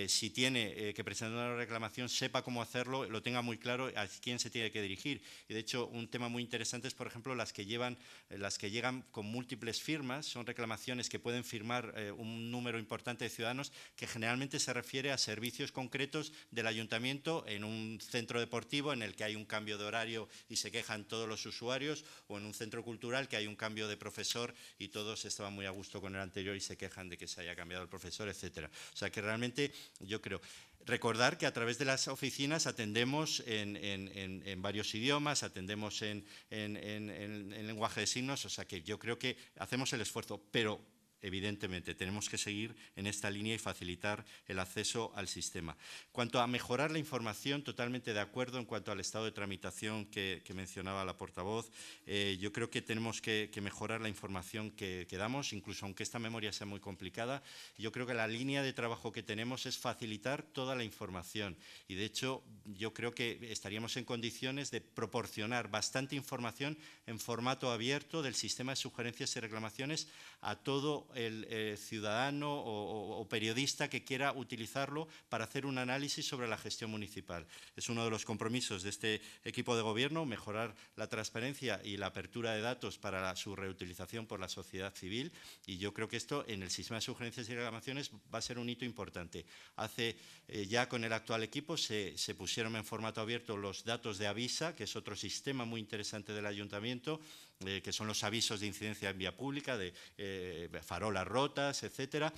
si tiene que presentar una reclamación, sepa cómo hacerlo, lo tenga muy claro a quién se tiene que dirigir. Y de hecho, un tema muy interesante es, por ejemplo, las que llevan, las que llegan con múltiples firmas, son reclamaciones que pueden firmar eh, un número importante de ciudadanos que generalmente se refiere a servicios concretos del ayuntamiento en un centro deportivo en el que hay un cambio de horario y se quejan todos los usuarios o en un centro cultural que hay un cambio de profesor y todos estaban muy a gusto con el anterior y se quejan de que se haya cambiado el profesor, etcétera. O sea que realmente yo creo recordar que a través de las oficinas atendemos en, en varios idiomas, atendemos en, lenguaje de signos, o sea que yo creo que hacemos el esfuerzo, pero evidentemente, tenemos que seguir en esta línea y facilitar el acceso al sistema. Cuanto a mejorar la información, totalmente de acuerdo en cuanto al estado de tramitación que, mencionaba la portavoz. Eh, yo creo que tenemos que, mejorar la información que, que, damos, incluso aunque esta memoria sea muy complicada. Yo creo que la línea de trabajo que tenemos es facilitar toda la información y, de hecho, yo creo que estaríamos en condiciones de proporcionar bastante información en formato abierto del sistema de sugerencias y reclamaciones a todo el eh, ciudadano o, periodista que quiera utilizarlo para hacer un análisis sobre la gestión municipal. Es uno de los compromisos de este equipo de gobierno, mejorar la transparencia y la apertura de datos para su reutilización por la sociedad civil y yo creo que esto en el sistema de sugerencias y reclamaciones va a ser un hito importante. Hace eh, ya con el actual equipo se, se pusieron en formato abierto los datos de Avisa, que es otro sistema muy interesante del ayuntamiento, eh, que son los avisos de incidencia en vía pública, de eh, farolas rotas, etcétera.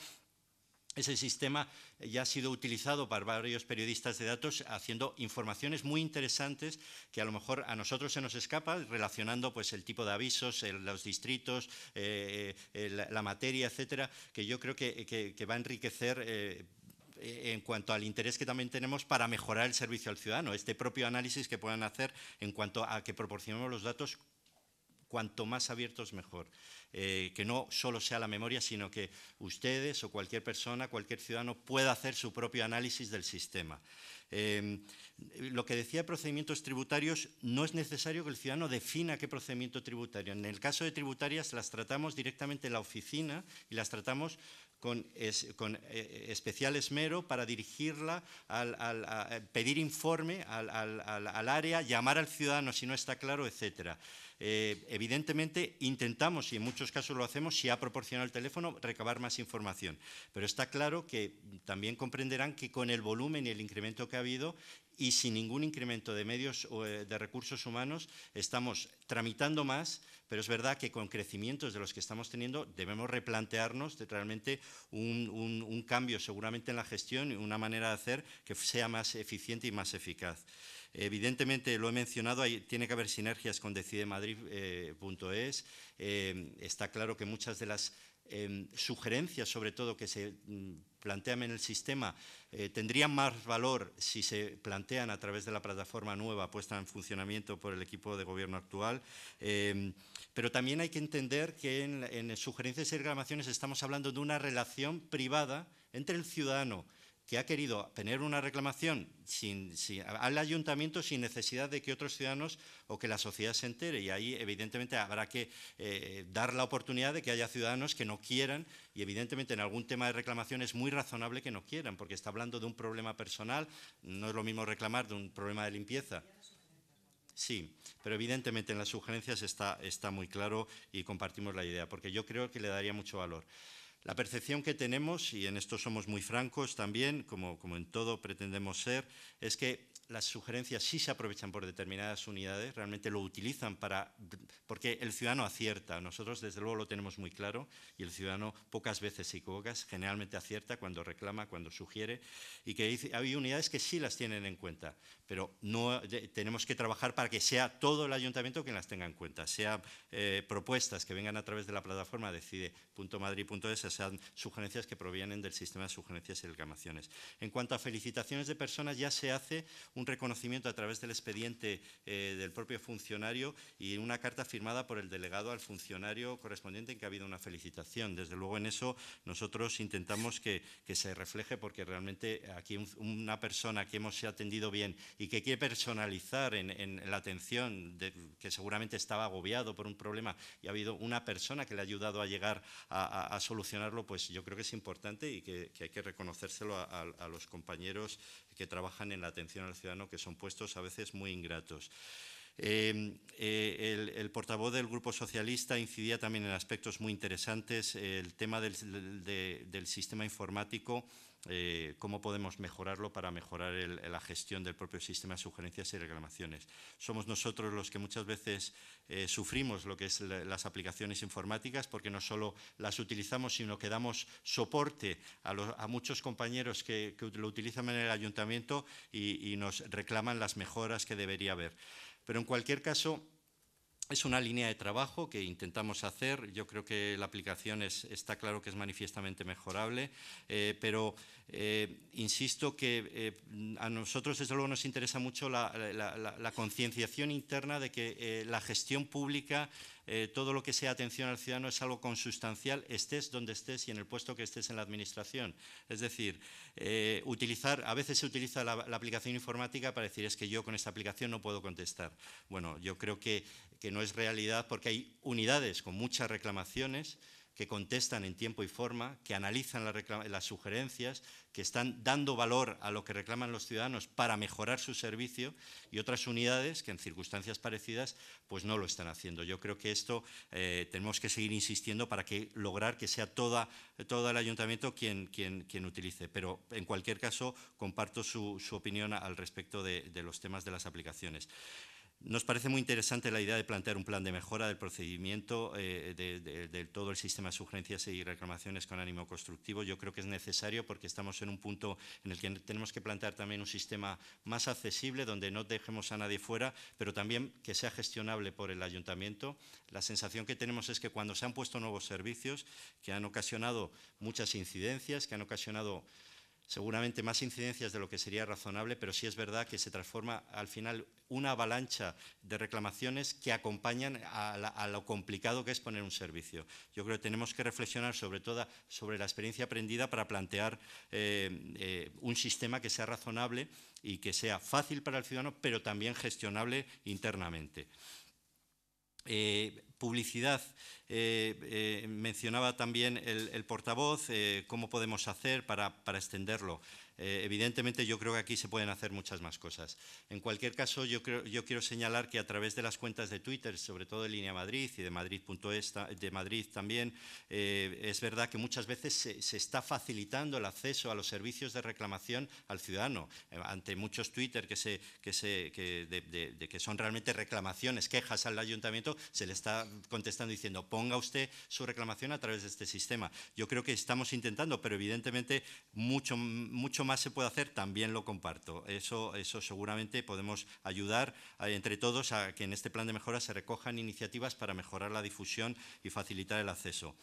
Ese sistema ya ha sido utilizado por varios periodistas de datos haciendo informaciones muy interesantes que a lo mejor a nosotros se nos escapa, relacionando pues, el tipo de avisos, los distritos, eh, la, materia, etcétera, que yo creo que, que va a enriquecer en cuanto al interés que también tenemos para mejorar el servicio al ciudadano, este propio análisis que puedan hacer en cuanto a que proporcionemos los datos cuanto más abiertos mejor. Eh, que no solo sea la memoria, sino que ustedes o cualquier persona, cualquier ciudadano pueda hacer su propio análisis del sistema. Em, lo que decía de procedimientos tributarios, no es necesario que el ciudadano defina qué procedimiento tributario. En el caso de tributarias las tratamos directamente en la oficina y las tratamos con, eh, especial esmero para dirigirla, pedir informe al área, llamar al ciudadano si no está claro, etcétera. Eh, evidentemente, intentamos, y en muchos casos lo hacemos, si ha proporcionado el teléfono, recabar más información. Pero está claro que también comprenderán que con el volumen y el incremento que ha habido, y sin ningún incremento de medios o eh, de recursos humanos estamos tramitando más, pero es verdad que con crecimientos de los que estamos teniendo debemos replantearnos realmente un, cambio seguramente en la gestión y una manera de hacer que sea más eficiente y más eficaz. Evidentemente, lo he mencionado, tiene que haber sinergias con decidemadrid.es. Eh, eh, está claro que muchas de las Em, sugerencias, sobre todo, que se mm, plantean en el sistema, eh, tendrían más valor si se plantean a través de la plataforma nueva puesta en funcionamiento por el equipo de gobierno actual. Em, pero también hay que entender que en, en sugerencias y reclamaciones estamos hablando de una relación privada entre el ciudadano que ha querido tener una reclamación al ayuntamiento sin necesidad de que otros ciudadanos o que la sociedad se entere. Y ahí, evidentemente, habrá que eh, dar la oportunidad de que haya ciudadanos que no quieran, y evidentemente en algún tema de reclamación es muy razonable que no quieran, porque está hablando de un problema personal, no es lo mismo reclamar de un problema de limpieza. Sí, pero evidentemente en las sugerencias está, está muy claro y compartimos la idea, porque yo creo que le daría mucho valor. La percepción que tenemos, y en esto somos muy francos también, como, como en todo pretendemos ser, es que las sugerencias sí se aprovechan por determinadas unidades, realmente lo utilizan para... porque el ciudadano acierta, nosotros desde luego lo tenemos muy claro y el ciudadano pocas veces se equivoca, generalmente acierta cuando reclama, cuando sugiere y que hay unidades que sí las tienen en cuenta, pero no eh, tenemos que trabajar para que sea todo el ayuntamiento quien las tenga en cuenta, sea eh, propuestas que vengan a través de la plataforma decide.madrid.es, sean sugerencias que provienen del sistema de sugerencias y reclamaciones. En cuanto a felicitaciones de personas, ya se hace un reconocimiento a través del expediente eh, del propio funcionario y una carta firmada por el delegado al funcionario correspondiente en que ha habido una felicitación. Desde luego en eso nosotros intentamos que, se refleje porque realmente aquí una persona que hemos atendido bien y que quiere personalizar en, la atención, que seguramente estaba agobiado por un problema y ha habido una persona que le ha ayudado a llegar a, solucionarlo, pues yo creo que es importante y que, hay que reconocérselo a, a los compañeros que trabajan en la atención al ciudadano, que son puestos a veces muy ingratos. Eh, eh, el, portavoz del Grupo Socialista incidía también en aspectos muy interesantes, el tema del sistema informático eh, cómo podemos mejorarlo para mejorar la gestión del propio sistema de sugerencias y reclamaciones. Somos nosotros los que muchas veces eh, sufrimos lo que es las aplicaciones informáticas porque no solo las utilizamos, sino que damos soporte a, muchos compañeros que, lo utilizan en el ayuntamiento y, y nos reclaman las mejoras que debería haber. Pero en cualquier caso, es una línea de trabajo que intentamos hacer. Yo creo que la aplicación está claro que es manifiestamente mejorable, eh, pero eh, insisto que eh, a nosotros desde luego nos interesa mucho la, concienciación interna de que la gestión pública todo lo que sea atención al ciudadano es algo consustancial, estés donde estés y en el puesto que estés en la administración. Es decir, utilizar, a veces se utiliza la, la, aplicación informática para decir es que yo con esta aplicación no puedo contestar. Bueno, yo creo que que no es realidad porque hay unidades con muchas reclamaciones que contestan en tiempo y forma, que analizan las sugerencias, que están dando valor a lo que reclaman los ciudadanos para mejorar su servicio y otras unidades que en circunstancias parecidas pues no lo están haciendo. Yo creo que esto eh, tenemos que seguir insistiendo para que lograr que sea toda, todo el ayuntamiento quien, quien, quien utilice. Pero en cualquier caso comparto su, opinión al respecto de los temas de las aplicaciones. Nos parece muy interesante la idea de plantear un plan de mejora del procedimiento eh, de, todo el sistema de sugerencias y reclamaciones con ánimo constructivo. Yo creo que es necesario porque estamos en un punto en el que tenemos que plantear también un sistema más accesible, donde no dejemos a nadie fuera, pero también que sea gestionable por el ayuntamiento. La sensación que tenemos es que cuando se han puesto nuevos servicios, que han ocasionado muchas incidencias, que han ocasionado seguramente más incidencias de lo que sería razonable, pero sí es verdad que se transforma al final una avalancha de reclamaciones que acompañan a, lo complicado que es poner un servicio. Yo creo que tenemos que reflexionar sobre todo sobre la experiencia aprendida para plantear eh, eh, un sistema que sea razonable y que sea fácil para el ciudadano, pero también gestionable internamente. Eh, publicidad, eh, eh, mencionaba también el, portavoz eh, cómo podemos hacer para, para extenderlo. Eh, evidentemente yo creo que aquí se pueden hacer muchas más cosas. En cualquier caso, yo, creo, yo quiero señalar que a través de las cuentas de Twitter, sobre todo de Línea Madrid y de Madrid.es, de Madrid también, eh, es verdad que muchas veces se, está facilitando el acceso a los servicios de reclamación al ciudadano. Eh, ante muchos Twitter que, se, que, se, de, que son realmente reclamaciones, quejas al ayuntamiento, se le está contestando diciendo ponga usted su reclamación a través de este sistema. Yo creo que estamos intentando, pero evidentemente mucho, mucho más se puede hacer, también lo comparto. Eso, eso seguramente podemos ayudar eh, entre todos a que en este plan de mejora se recojan iniciativas para mejorar la difusión y facilitar el acceso.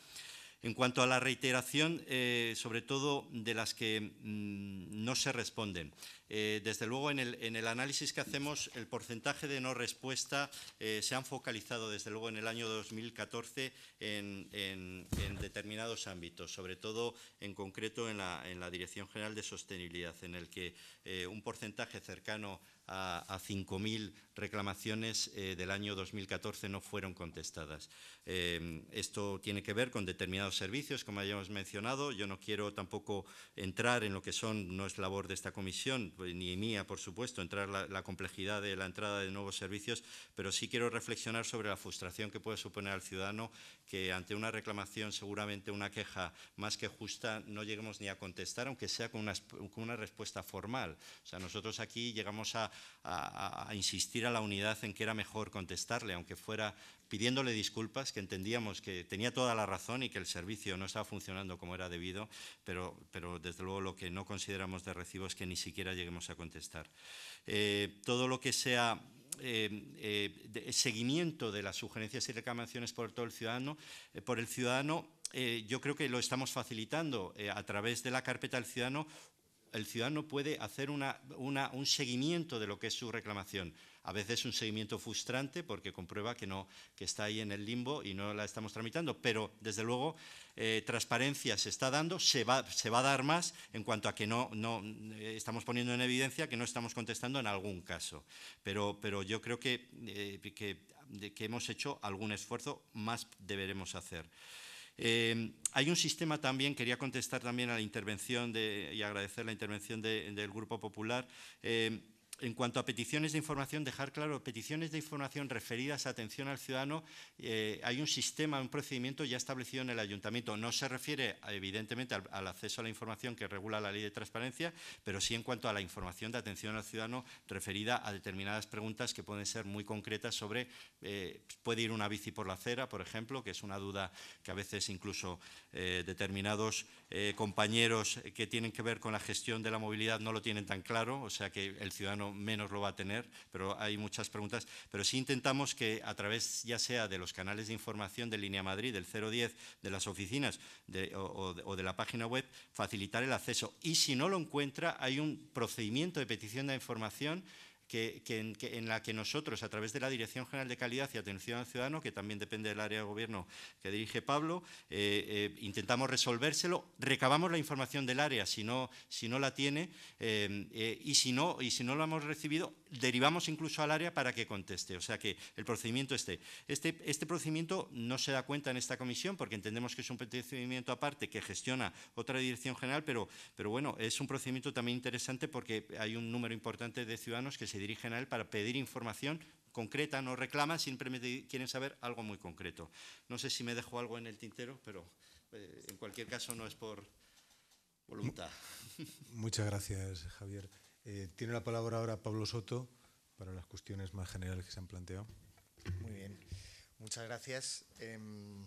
En cuanto a la reiteración, eh, sobre todo de las que mm, no se responden, eh, desde luego en el, análisis que hacemos el porcentaje de no respuesta eh, se han focalizado desde luego en el año 2014 en, determinados ámbitos, sobre todo en concreto en la, la Dirección General de Sostenibilidad, en el que un porcentaje cercano a, 5.000 reclamaciones eh, del año 2014 no fueron contestadas. Eh, esto tiene que ver con determinados servicios, como hayamos mencionado. Yo no quiero tampoco entrar en lo que son, no es labor de esta comisión, pues, ni mía, por supuesto, entrar la, la complejidad de la entrada de nuevos servicios, pero sí quiero reflexionar sobre la frustración que puede suponer al ciudadano que ante una reclamación, seguramente una queja más que justa, no lleguemos ni a contestar, aunque sea con una, respuesta formal. O sea, nosotros aquí llegamos a, insistir a la unidad en que era mejor contestarle, aunque fuera pidiéndole disculpas, que entendíamos que tenía toda la razón y que el servicio no estaba funcionando como era debido, pero, pero desde luego lo que no consideramos de recibo es que ni siquiera lleguemos a contestar. Eh, todo lo que sea Em, eh, seguimiento de las sugerencias y reclamaciones por todo el ciudadano, eh, por el ciudadano eh, yo creo que lo estamos facilitando a través de la carpeta del ciudadano. El ciudadano puede hacer un seguimiento de lo que es su reclamación a veces un seguimiento frustrante porque comprueba que, no, que está ahí en el limbo y no la estamos tramitando, pero desde luego eh, transparencia se está dando, se va, se va a dar más en cuanto a que no, no eh, estamos poniendo en evidencia que no estamos contestando en algún caso. Pero, pero yo creo que, eh, que, hemos hecho algún esfuerzo, más deberemos hacer. hay un sistema también, quería contestar también a la intervención de, y agradecer la intervención del Grupo Popular en cuanto a peticiones de información, dejar claro, peticiones de información referidas a atención al ciudadano, eh, hay un sistema, un procedimiento ya establecido en el ayuntamiento. No se refiere, evidentemente, al, acceso a la información que regula la ley de transparencia, pero sí en cuanto a la información de atención al ciudadano referida a determinadas preguntas que pueden ser muy concretas sobre, eh, puede ir una bici por la acera, por ejemplo, que es una duda que a veces incluso eh, determinados compañeros que tienen que ver con la gestión de la movilidad no lo tienen tan claro, o sea que el ciudadano menos lo va a tener, pero hay muchas preguntas. Pero sí intentamos que a través ya sea de los canales de información de Línea Madrid, del 010, de las oficinas o, o, de la página web, facilitar el acceso. Y si no lo encuentra, hay un procedimiento de petición de información que, en, la que nosotros, a través de la Dirección General de Calidad y Atención al Ciudadano, que también depende del área de gobierno que dirige Pablo, eh, eh, intentamos resolvérselo, recabamos la información del área si no, si no la tiene eh, y, si no, y si no la hemos recibido, derivamos incluso al área para que conteste, o sea que el procedimiento esté. Este, este, procedimiento no se da cuenta en esta comisión porque entendemos que es un procedimiento aparte que gestiona otra dirección general, pero, bueno, es un procedimiento también interesante porque hay un número importante de ciudadanos que se dirigen a él para pedir información concreta, no reclama, simplemente quieren saber algo muy concreto. No sé si me dejo algo en el tintero, pero eh, en cualquier caso no es por voluntad. Muchas gracias, Javier. Eh, tiene la palabra ahora Pablo Soto para las cuestiones más generales que se han planteado. Muy bien, muchas gracias. Em,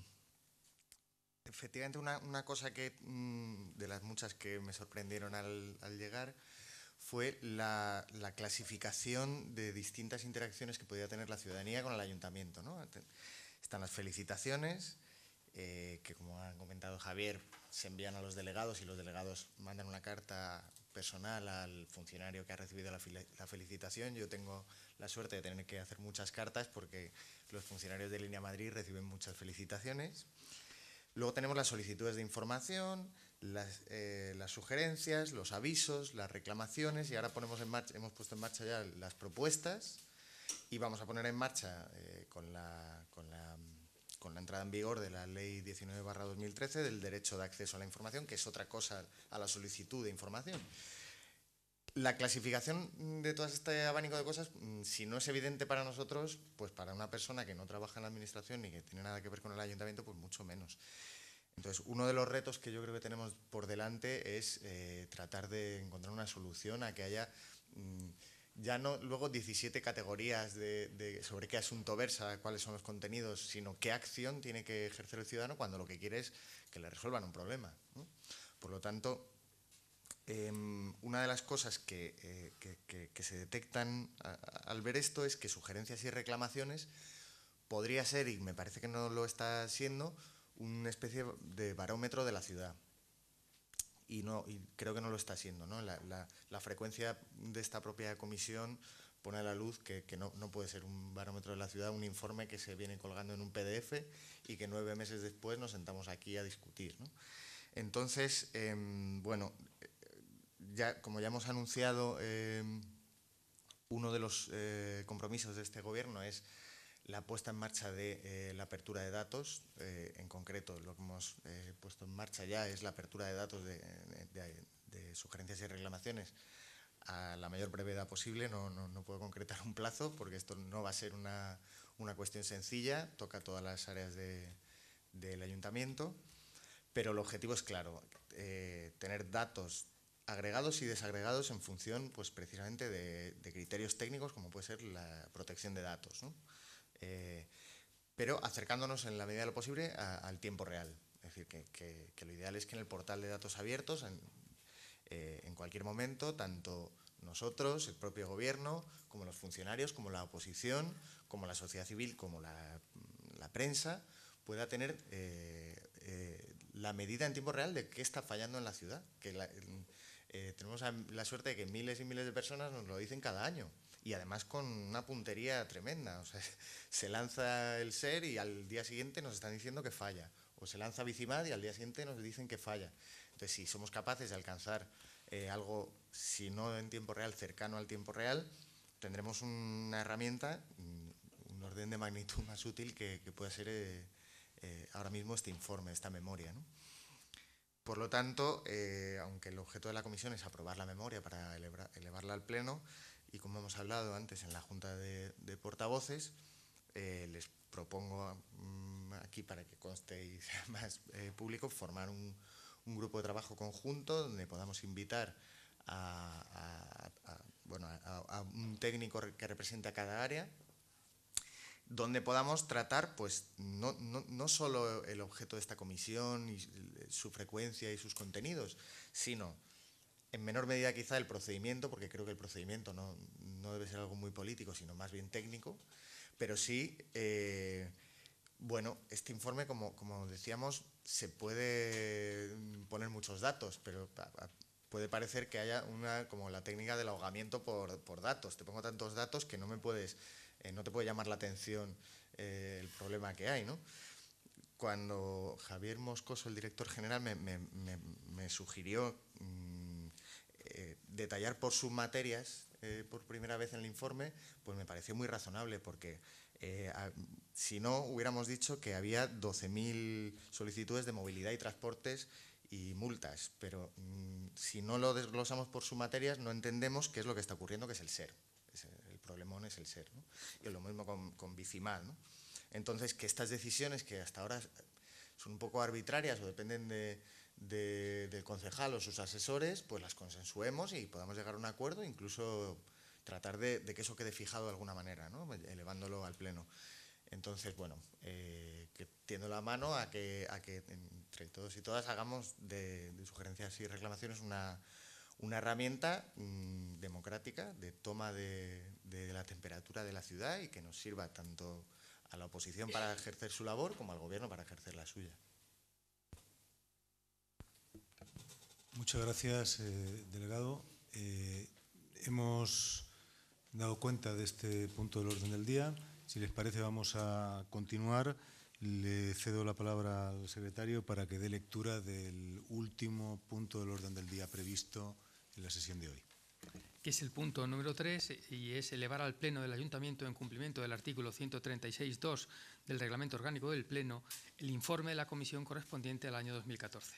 efectivamente, una, cosa que mm, de las muchas que me sorprendieron al, llegar fue la, clasificación de distintas interacciones que podía tener la ciudadanía con el ayuntamiento. Están las felicitaciones, eh, que como ha comentado Javier, se envían a los delegados y los delegados mandan una carta personal al funcionario que ha recibido la, felicitación. Yo tengo la suerte de tener que hacer muchas cartas porque los funcionarios de Línea Madrid reciben muchas felicitaciones. Luego tenemos las solicitudes de información, las, eh, sugerencias, los avisos, las reclamaciones y ahora ponemos en marcha, hemos puesto en marcha ya las propuestas y vamos a poner en marcha eh, con la, con la con la entrada en vigor de la Ley 19-2013 del derecho de acceso a la información, que es otra cosa a la solicitud de información. La clasificación de todo este abanico de cosas, mm, si no es evidente para nosotros, pues para una persona que no trabaja en la administración ni que tiene nada que ver con el ayuntamiento, pues mucho menos. Entonces, uno de los retos que yo creo que tenemos por delante es eh, tratar de encontrar una solución a que haya... Mm, ya no luego 17 categorías de, sobre qué asunto versa, cuáles son los contenidos, sino qué acción tiene que ejercer el ciudadano cuando lo que quiere es que le resuelvan un problema. Por lo tanto, em, una de las cosas que, eh, se detectan al ver esto es que sugerencias y reclamaciones podría ser, y me parece que no lo está siendo, una especie de barómetro de la ciudad y, no, creo que no lo está siendo. La, frecuencia de esta propia comisión pone a la luz que, no, puede ser un barómetro de la ciudad, un informe que se viene colgando en un PDF y que nueve meses después nos sentamos aquí a discutir. Entonces, em, bueno, eh, ya, como ya hemos anunciado, em, uno de los eh, compromisos de este gobierno es la puesta en marcha de eh, la apertura de datos, eh, en concreto lo que hemos eh, puesto en marcha ya es la apertura de datos de, sugerencias y reclamaciones a la mayor brevedad posible, no, puedo concretar un plazo porque esto no va a ser una, cuestión sencilla, toca todas las áreas del ayuntamiento, pero el objetivo es claro, tener datos agregados y desagregados en función pues, precisamente de, criterios técnicos como puede ser la protección de datos. Eh, pero acercándonos en la medida de lo posible al tiempo real. Es decir, que, lo ideal es que en el portal de datos abiertos, eh, en, cualquier momento, tanto nosotros, el propio gobierno, como los funcionarios, como la oposición, como la sociedad civil, como la, prensa, pueda tener eh, la medida en tiempo real de qué está fallando en la ciudad. Que tenemos la suerte de que miles y miles de personas nos lo dicen cada año y además con una puntería tremenda. O sea, se lanza el ser y al día siguiente nos están diciendo que falla. O se lanza Bicimad y al día siguiente nos dicen que falla. Entonces, si somos capaces de alcanzar eh, algo, si no en tiempo real, cercano al tiempo real, tendremos una herramienta, mm, un orden de magnitud más útil que, que pueda ser eh, eh, ahora mismo este informe, esta memoria. Por lo tanto, aunque el objeto de la comisión es aprobar la memoria para elevarla al Pleno, y como hemos hablado antes en la Junta de, Portavoces, eh, les propongo mm, aquí para que conste y sea más eh, público formar un, grupo de trabajo conjunto donde podamos invitar a, bueno, a un técnico que represente a cada área donde podamos tratar pues, no, no, no, solo el objeto de esta comisión, y su frecuencia y sus contenidos, sino en menor medida quizá el procedimiento, porque creo que el procedimiento no, no debe ser algo muy político, sino más bien técnico, pero sí, eh, bueno, este informe, como, como, decíamos, se puede poner muchos datos, pero puede parecer que haya una, como la técnica del ahogamiento por, por datos. Te pongo tantos datos que no me puedes, eh, no te puede llamar la atención eh, el problema que hay, ¿no? Cuando Javier Moscoso, el director general, me, me, me, sugirió mm, eh, detallar por sus materias eh, por primera vez en el informe, pues me pareció muy razonable porque eh, si no hubiéramos dicho que había 12.000 solicitudes de movilidad y transportes y multas, pero mm, si no lo desglosamos por sus materias no entendemos qué es lo que está ocurriendo, que es el ser. el, problemón es el ser. Y lo mismo con, Bicimal. Entonces, que estas decisiones que hasta ahora son un poco arbitrarias o dependen de de, del concejal o sus asesores, pues las consensuemos y podamos llegar a un acuerdo, incluso tratar de, que eso quede fijado de alguna manera, ¿no? elevándolo al pleno. Entonces, bueno, eh, que tiendo la mano a que, a que entre todos y todas hagamos de, sugerencias y reclamaciones una, una herramienta mm, democrática de toma de, la temperatura de la ciudad y que nos sirva tanto a la oposición para ejercer su labor como al gobierno para ejercer la suya. Muchas gracias, eh, delegado. Eh, hemos dado cuenta de este punto del orden del día. Si les parece, vamos a continuar. Le cedo la palabra al secretario para que dé lectura del último punto del orden del día previsto en la sesión de hoy. Que es el punto número 3 y es elevar al Pleno del Ayuntamiento, en cumplimiento del artículo 136.2 del Reglamento Orgánico del Pleno, el informe de la comisión correspondiente al año 2014.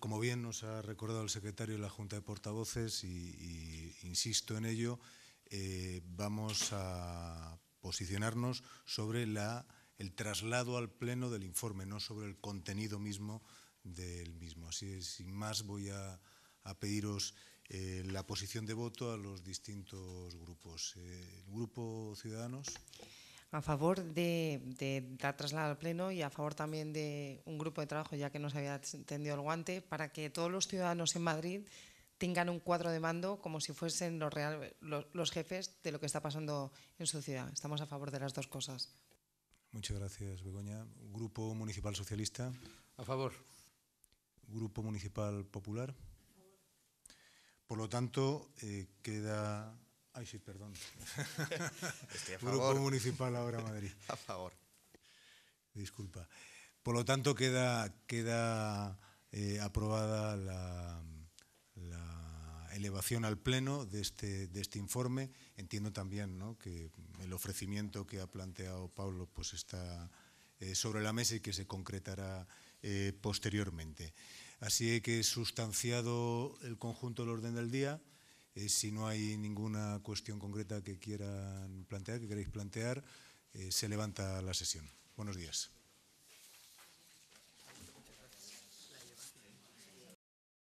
Como, bien nos ha recordado el secretario de la Junta de Portavoces, y, insisto en ello, eh, vamos a posicionarnos sobre el traslado al Pleno del informe, no sobre el contenido mismo del mismo. Así es, sin más voy a, pediros eh, la posición de voto a los distintos grupos. Eh, grupo Ciudadanos? a favor de, dar traslado al Pleno y a favor también de un grupo de trabajo, ya que no se había tendido el guante, para que todos los ciudadanos en Madrid tengan un cuadro de mando como si fuesen los, los, jefes de lo que está pasando en su ciudad. Estamos a favor de las dos cosas. Muchas gracias, Begoña. Grupo Municipal Socialista. A favor. Grupo Municipal Popular. Por lo tanto, eh, queda Ay, sí, perdón. Estoy a favor. Grupo Municipal ahora Madrid. a favor. Disculpa. Por lo tanto, queda, queda eh, aprobada la, elevación al Pleno de este, de este informe. Entiendo también que el ofrecimiento que ha planteado Pablo pues está eh, sobre la mesa y que se concretará eh, posteriormente. Así que sustanciado el conjunto del orden del día, eh, si no hay ninguna cuestión concreta que quieran plantear, que queréis plantear, eh, se levanta la sesión. Buenos días.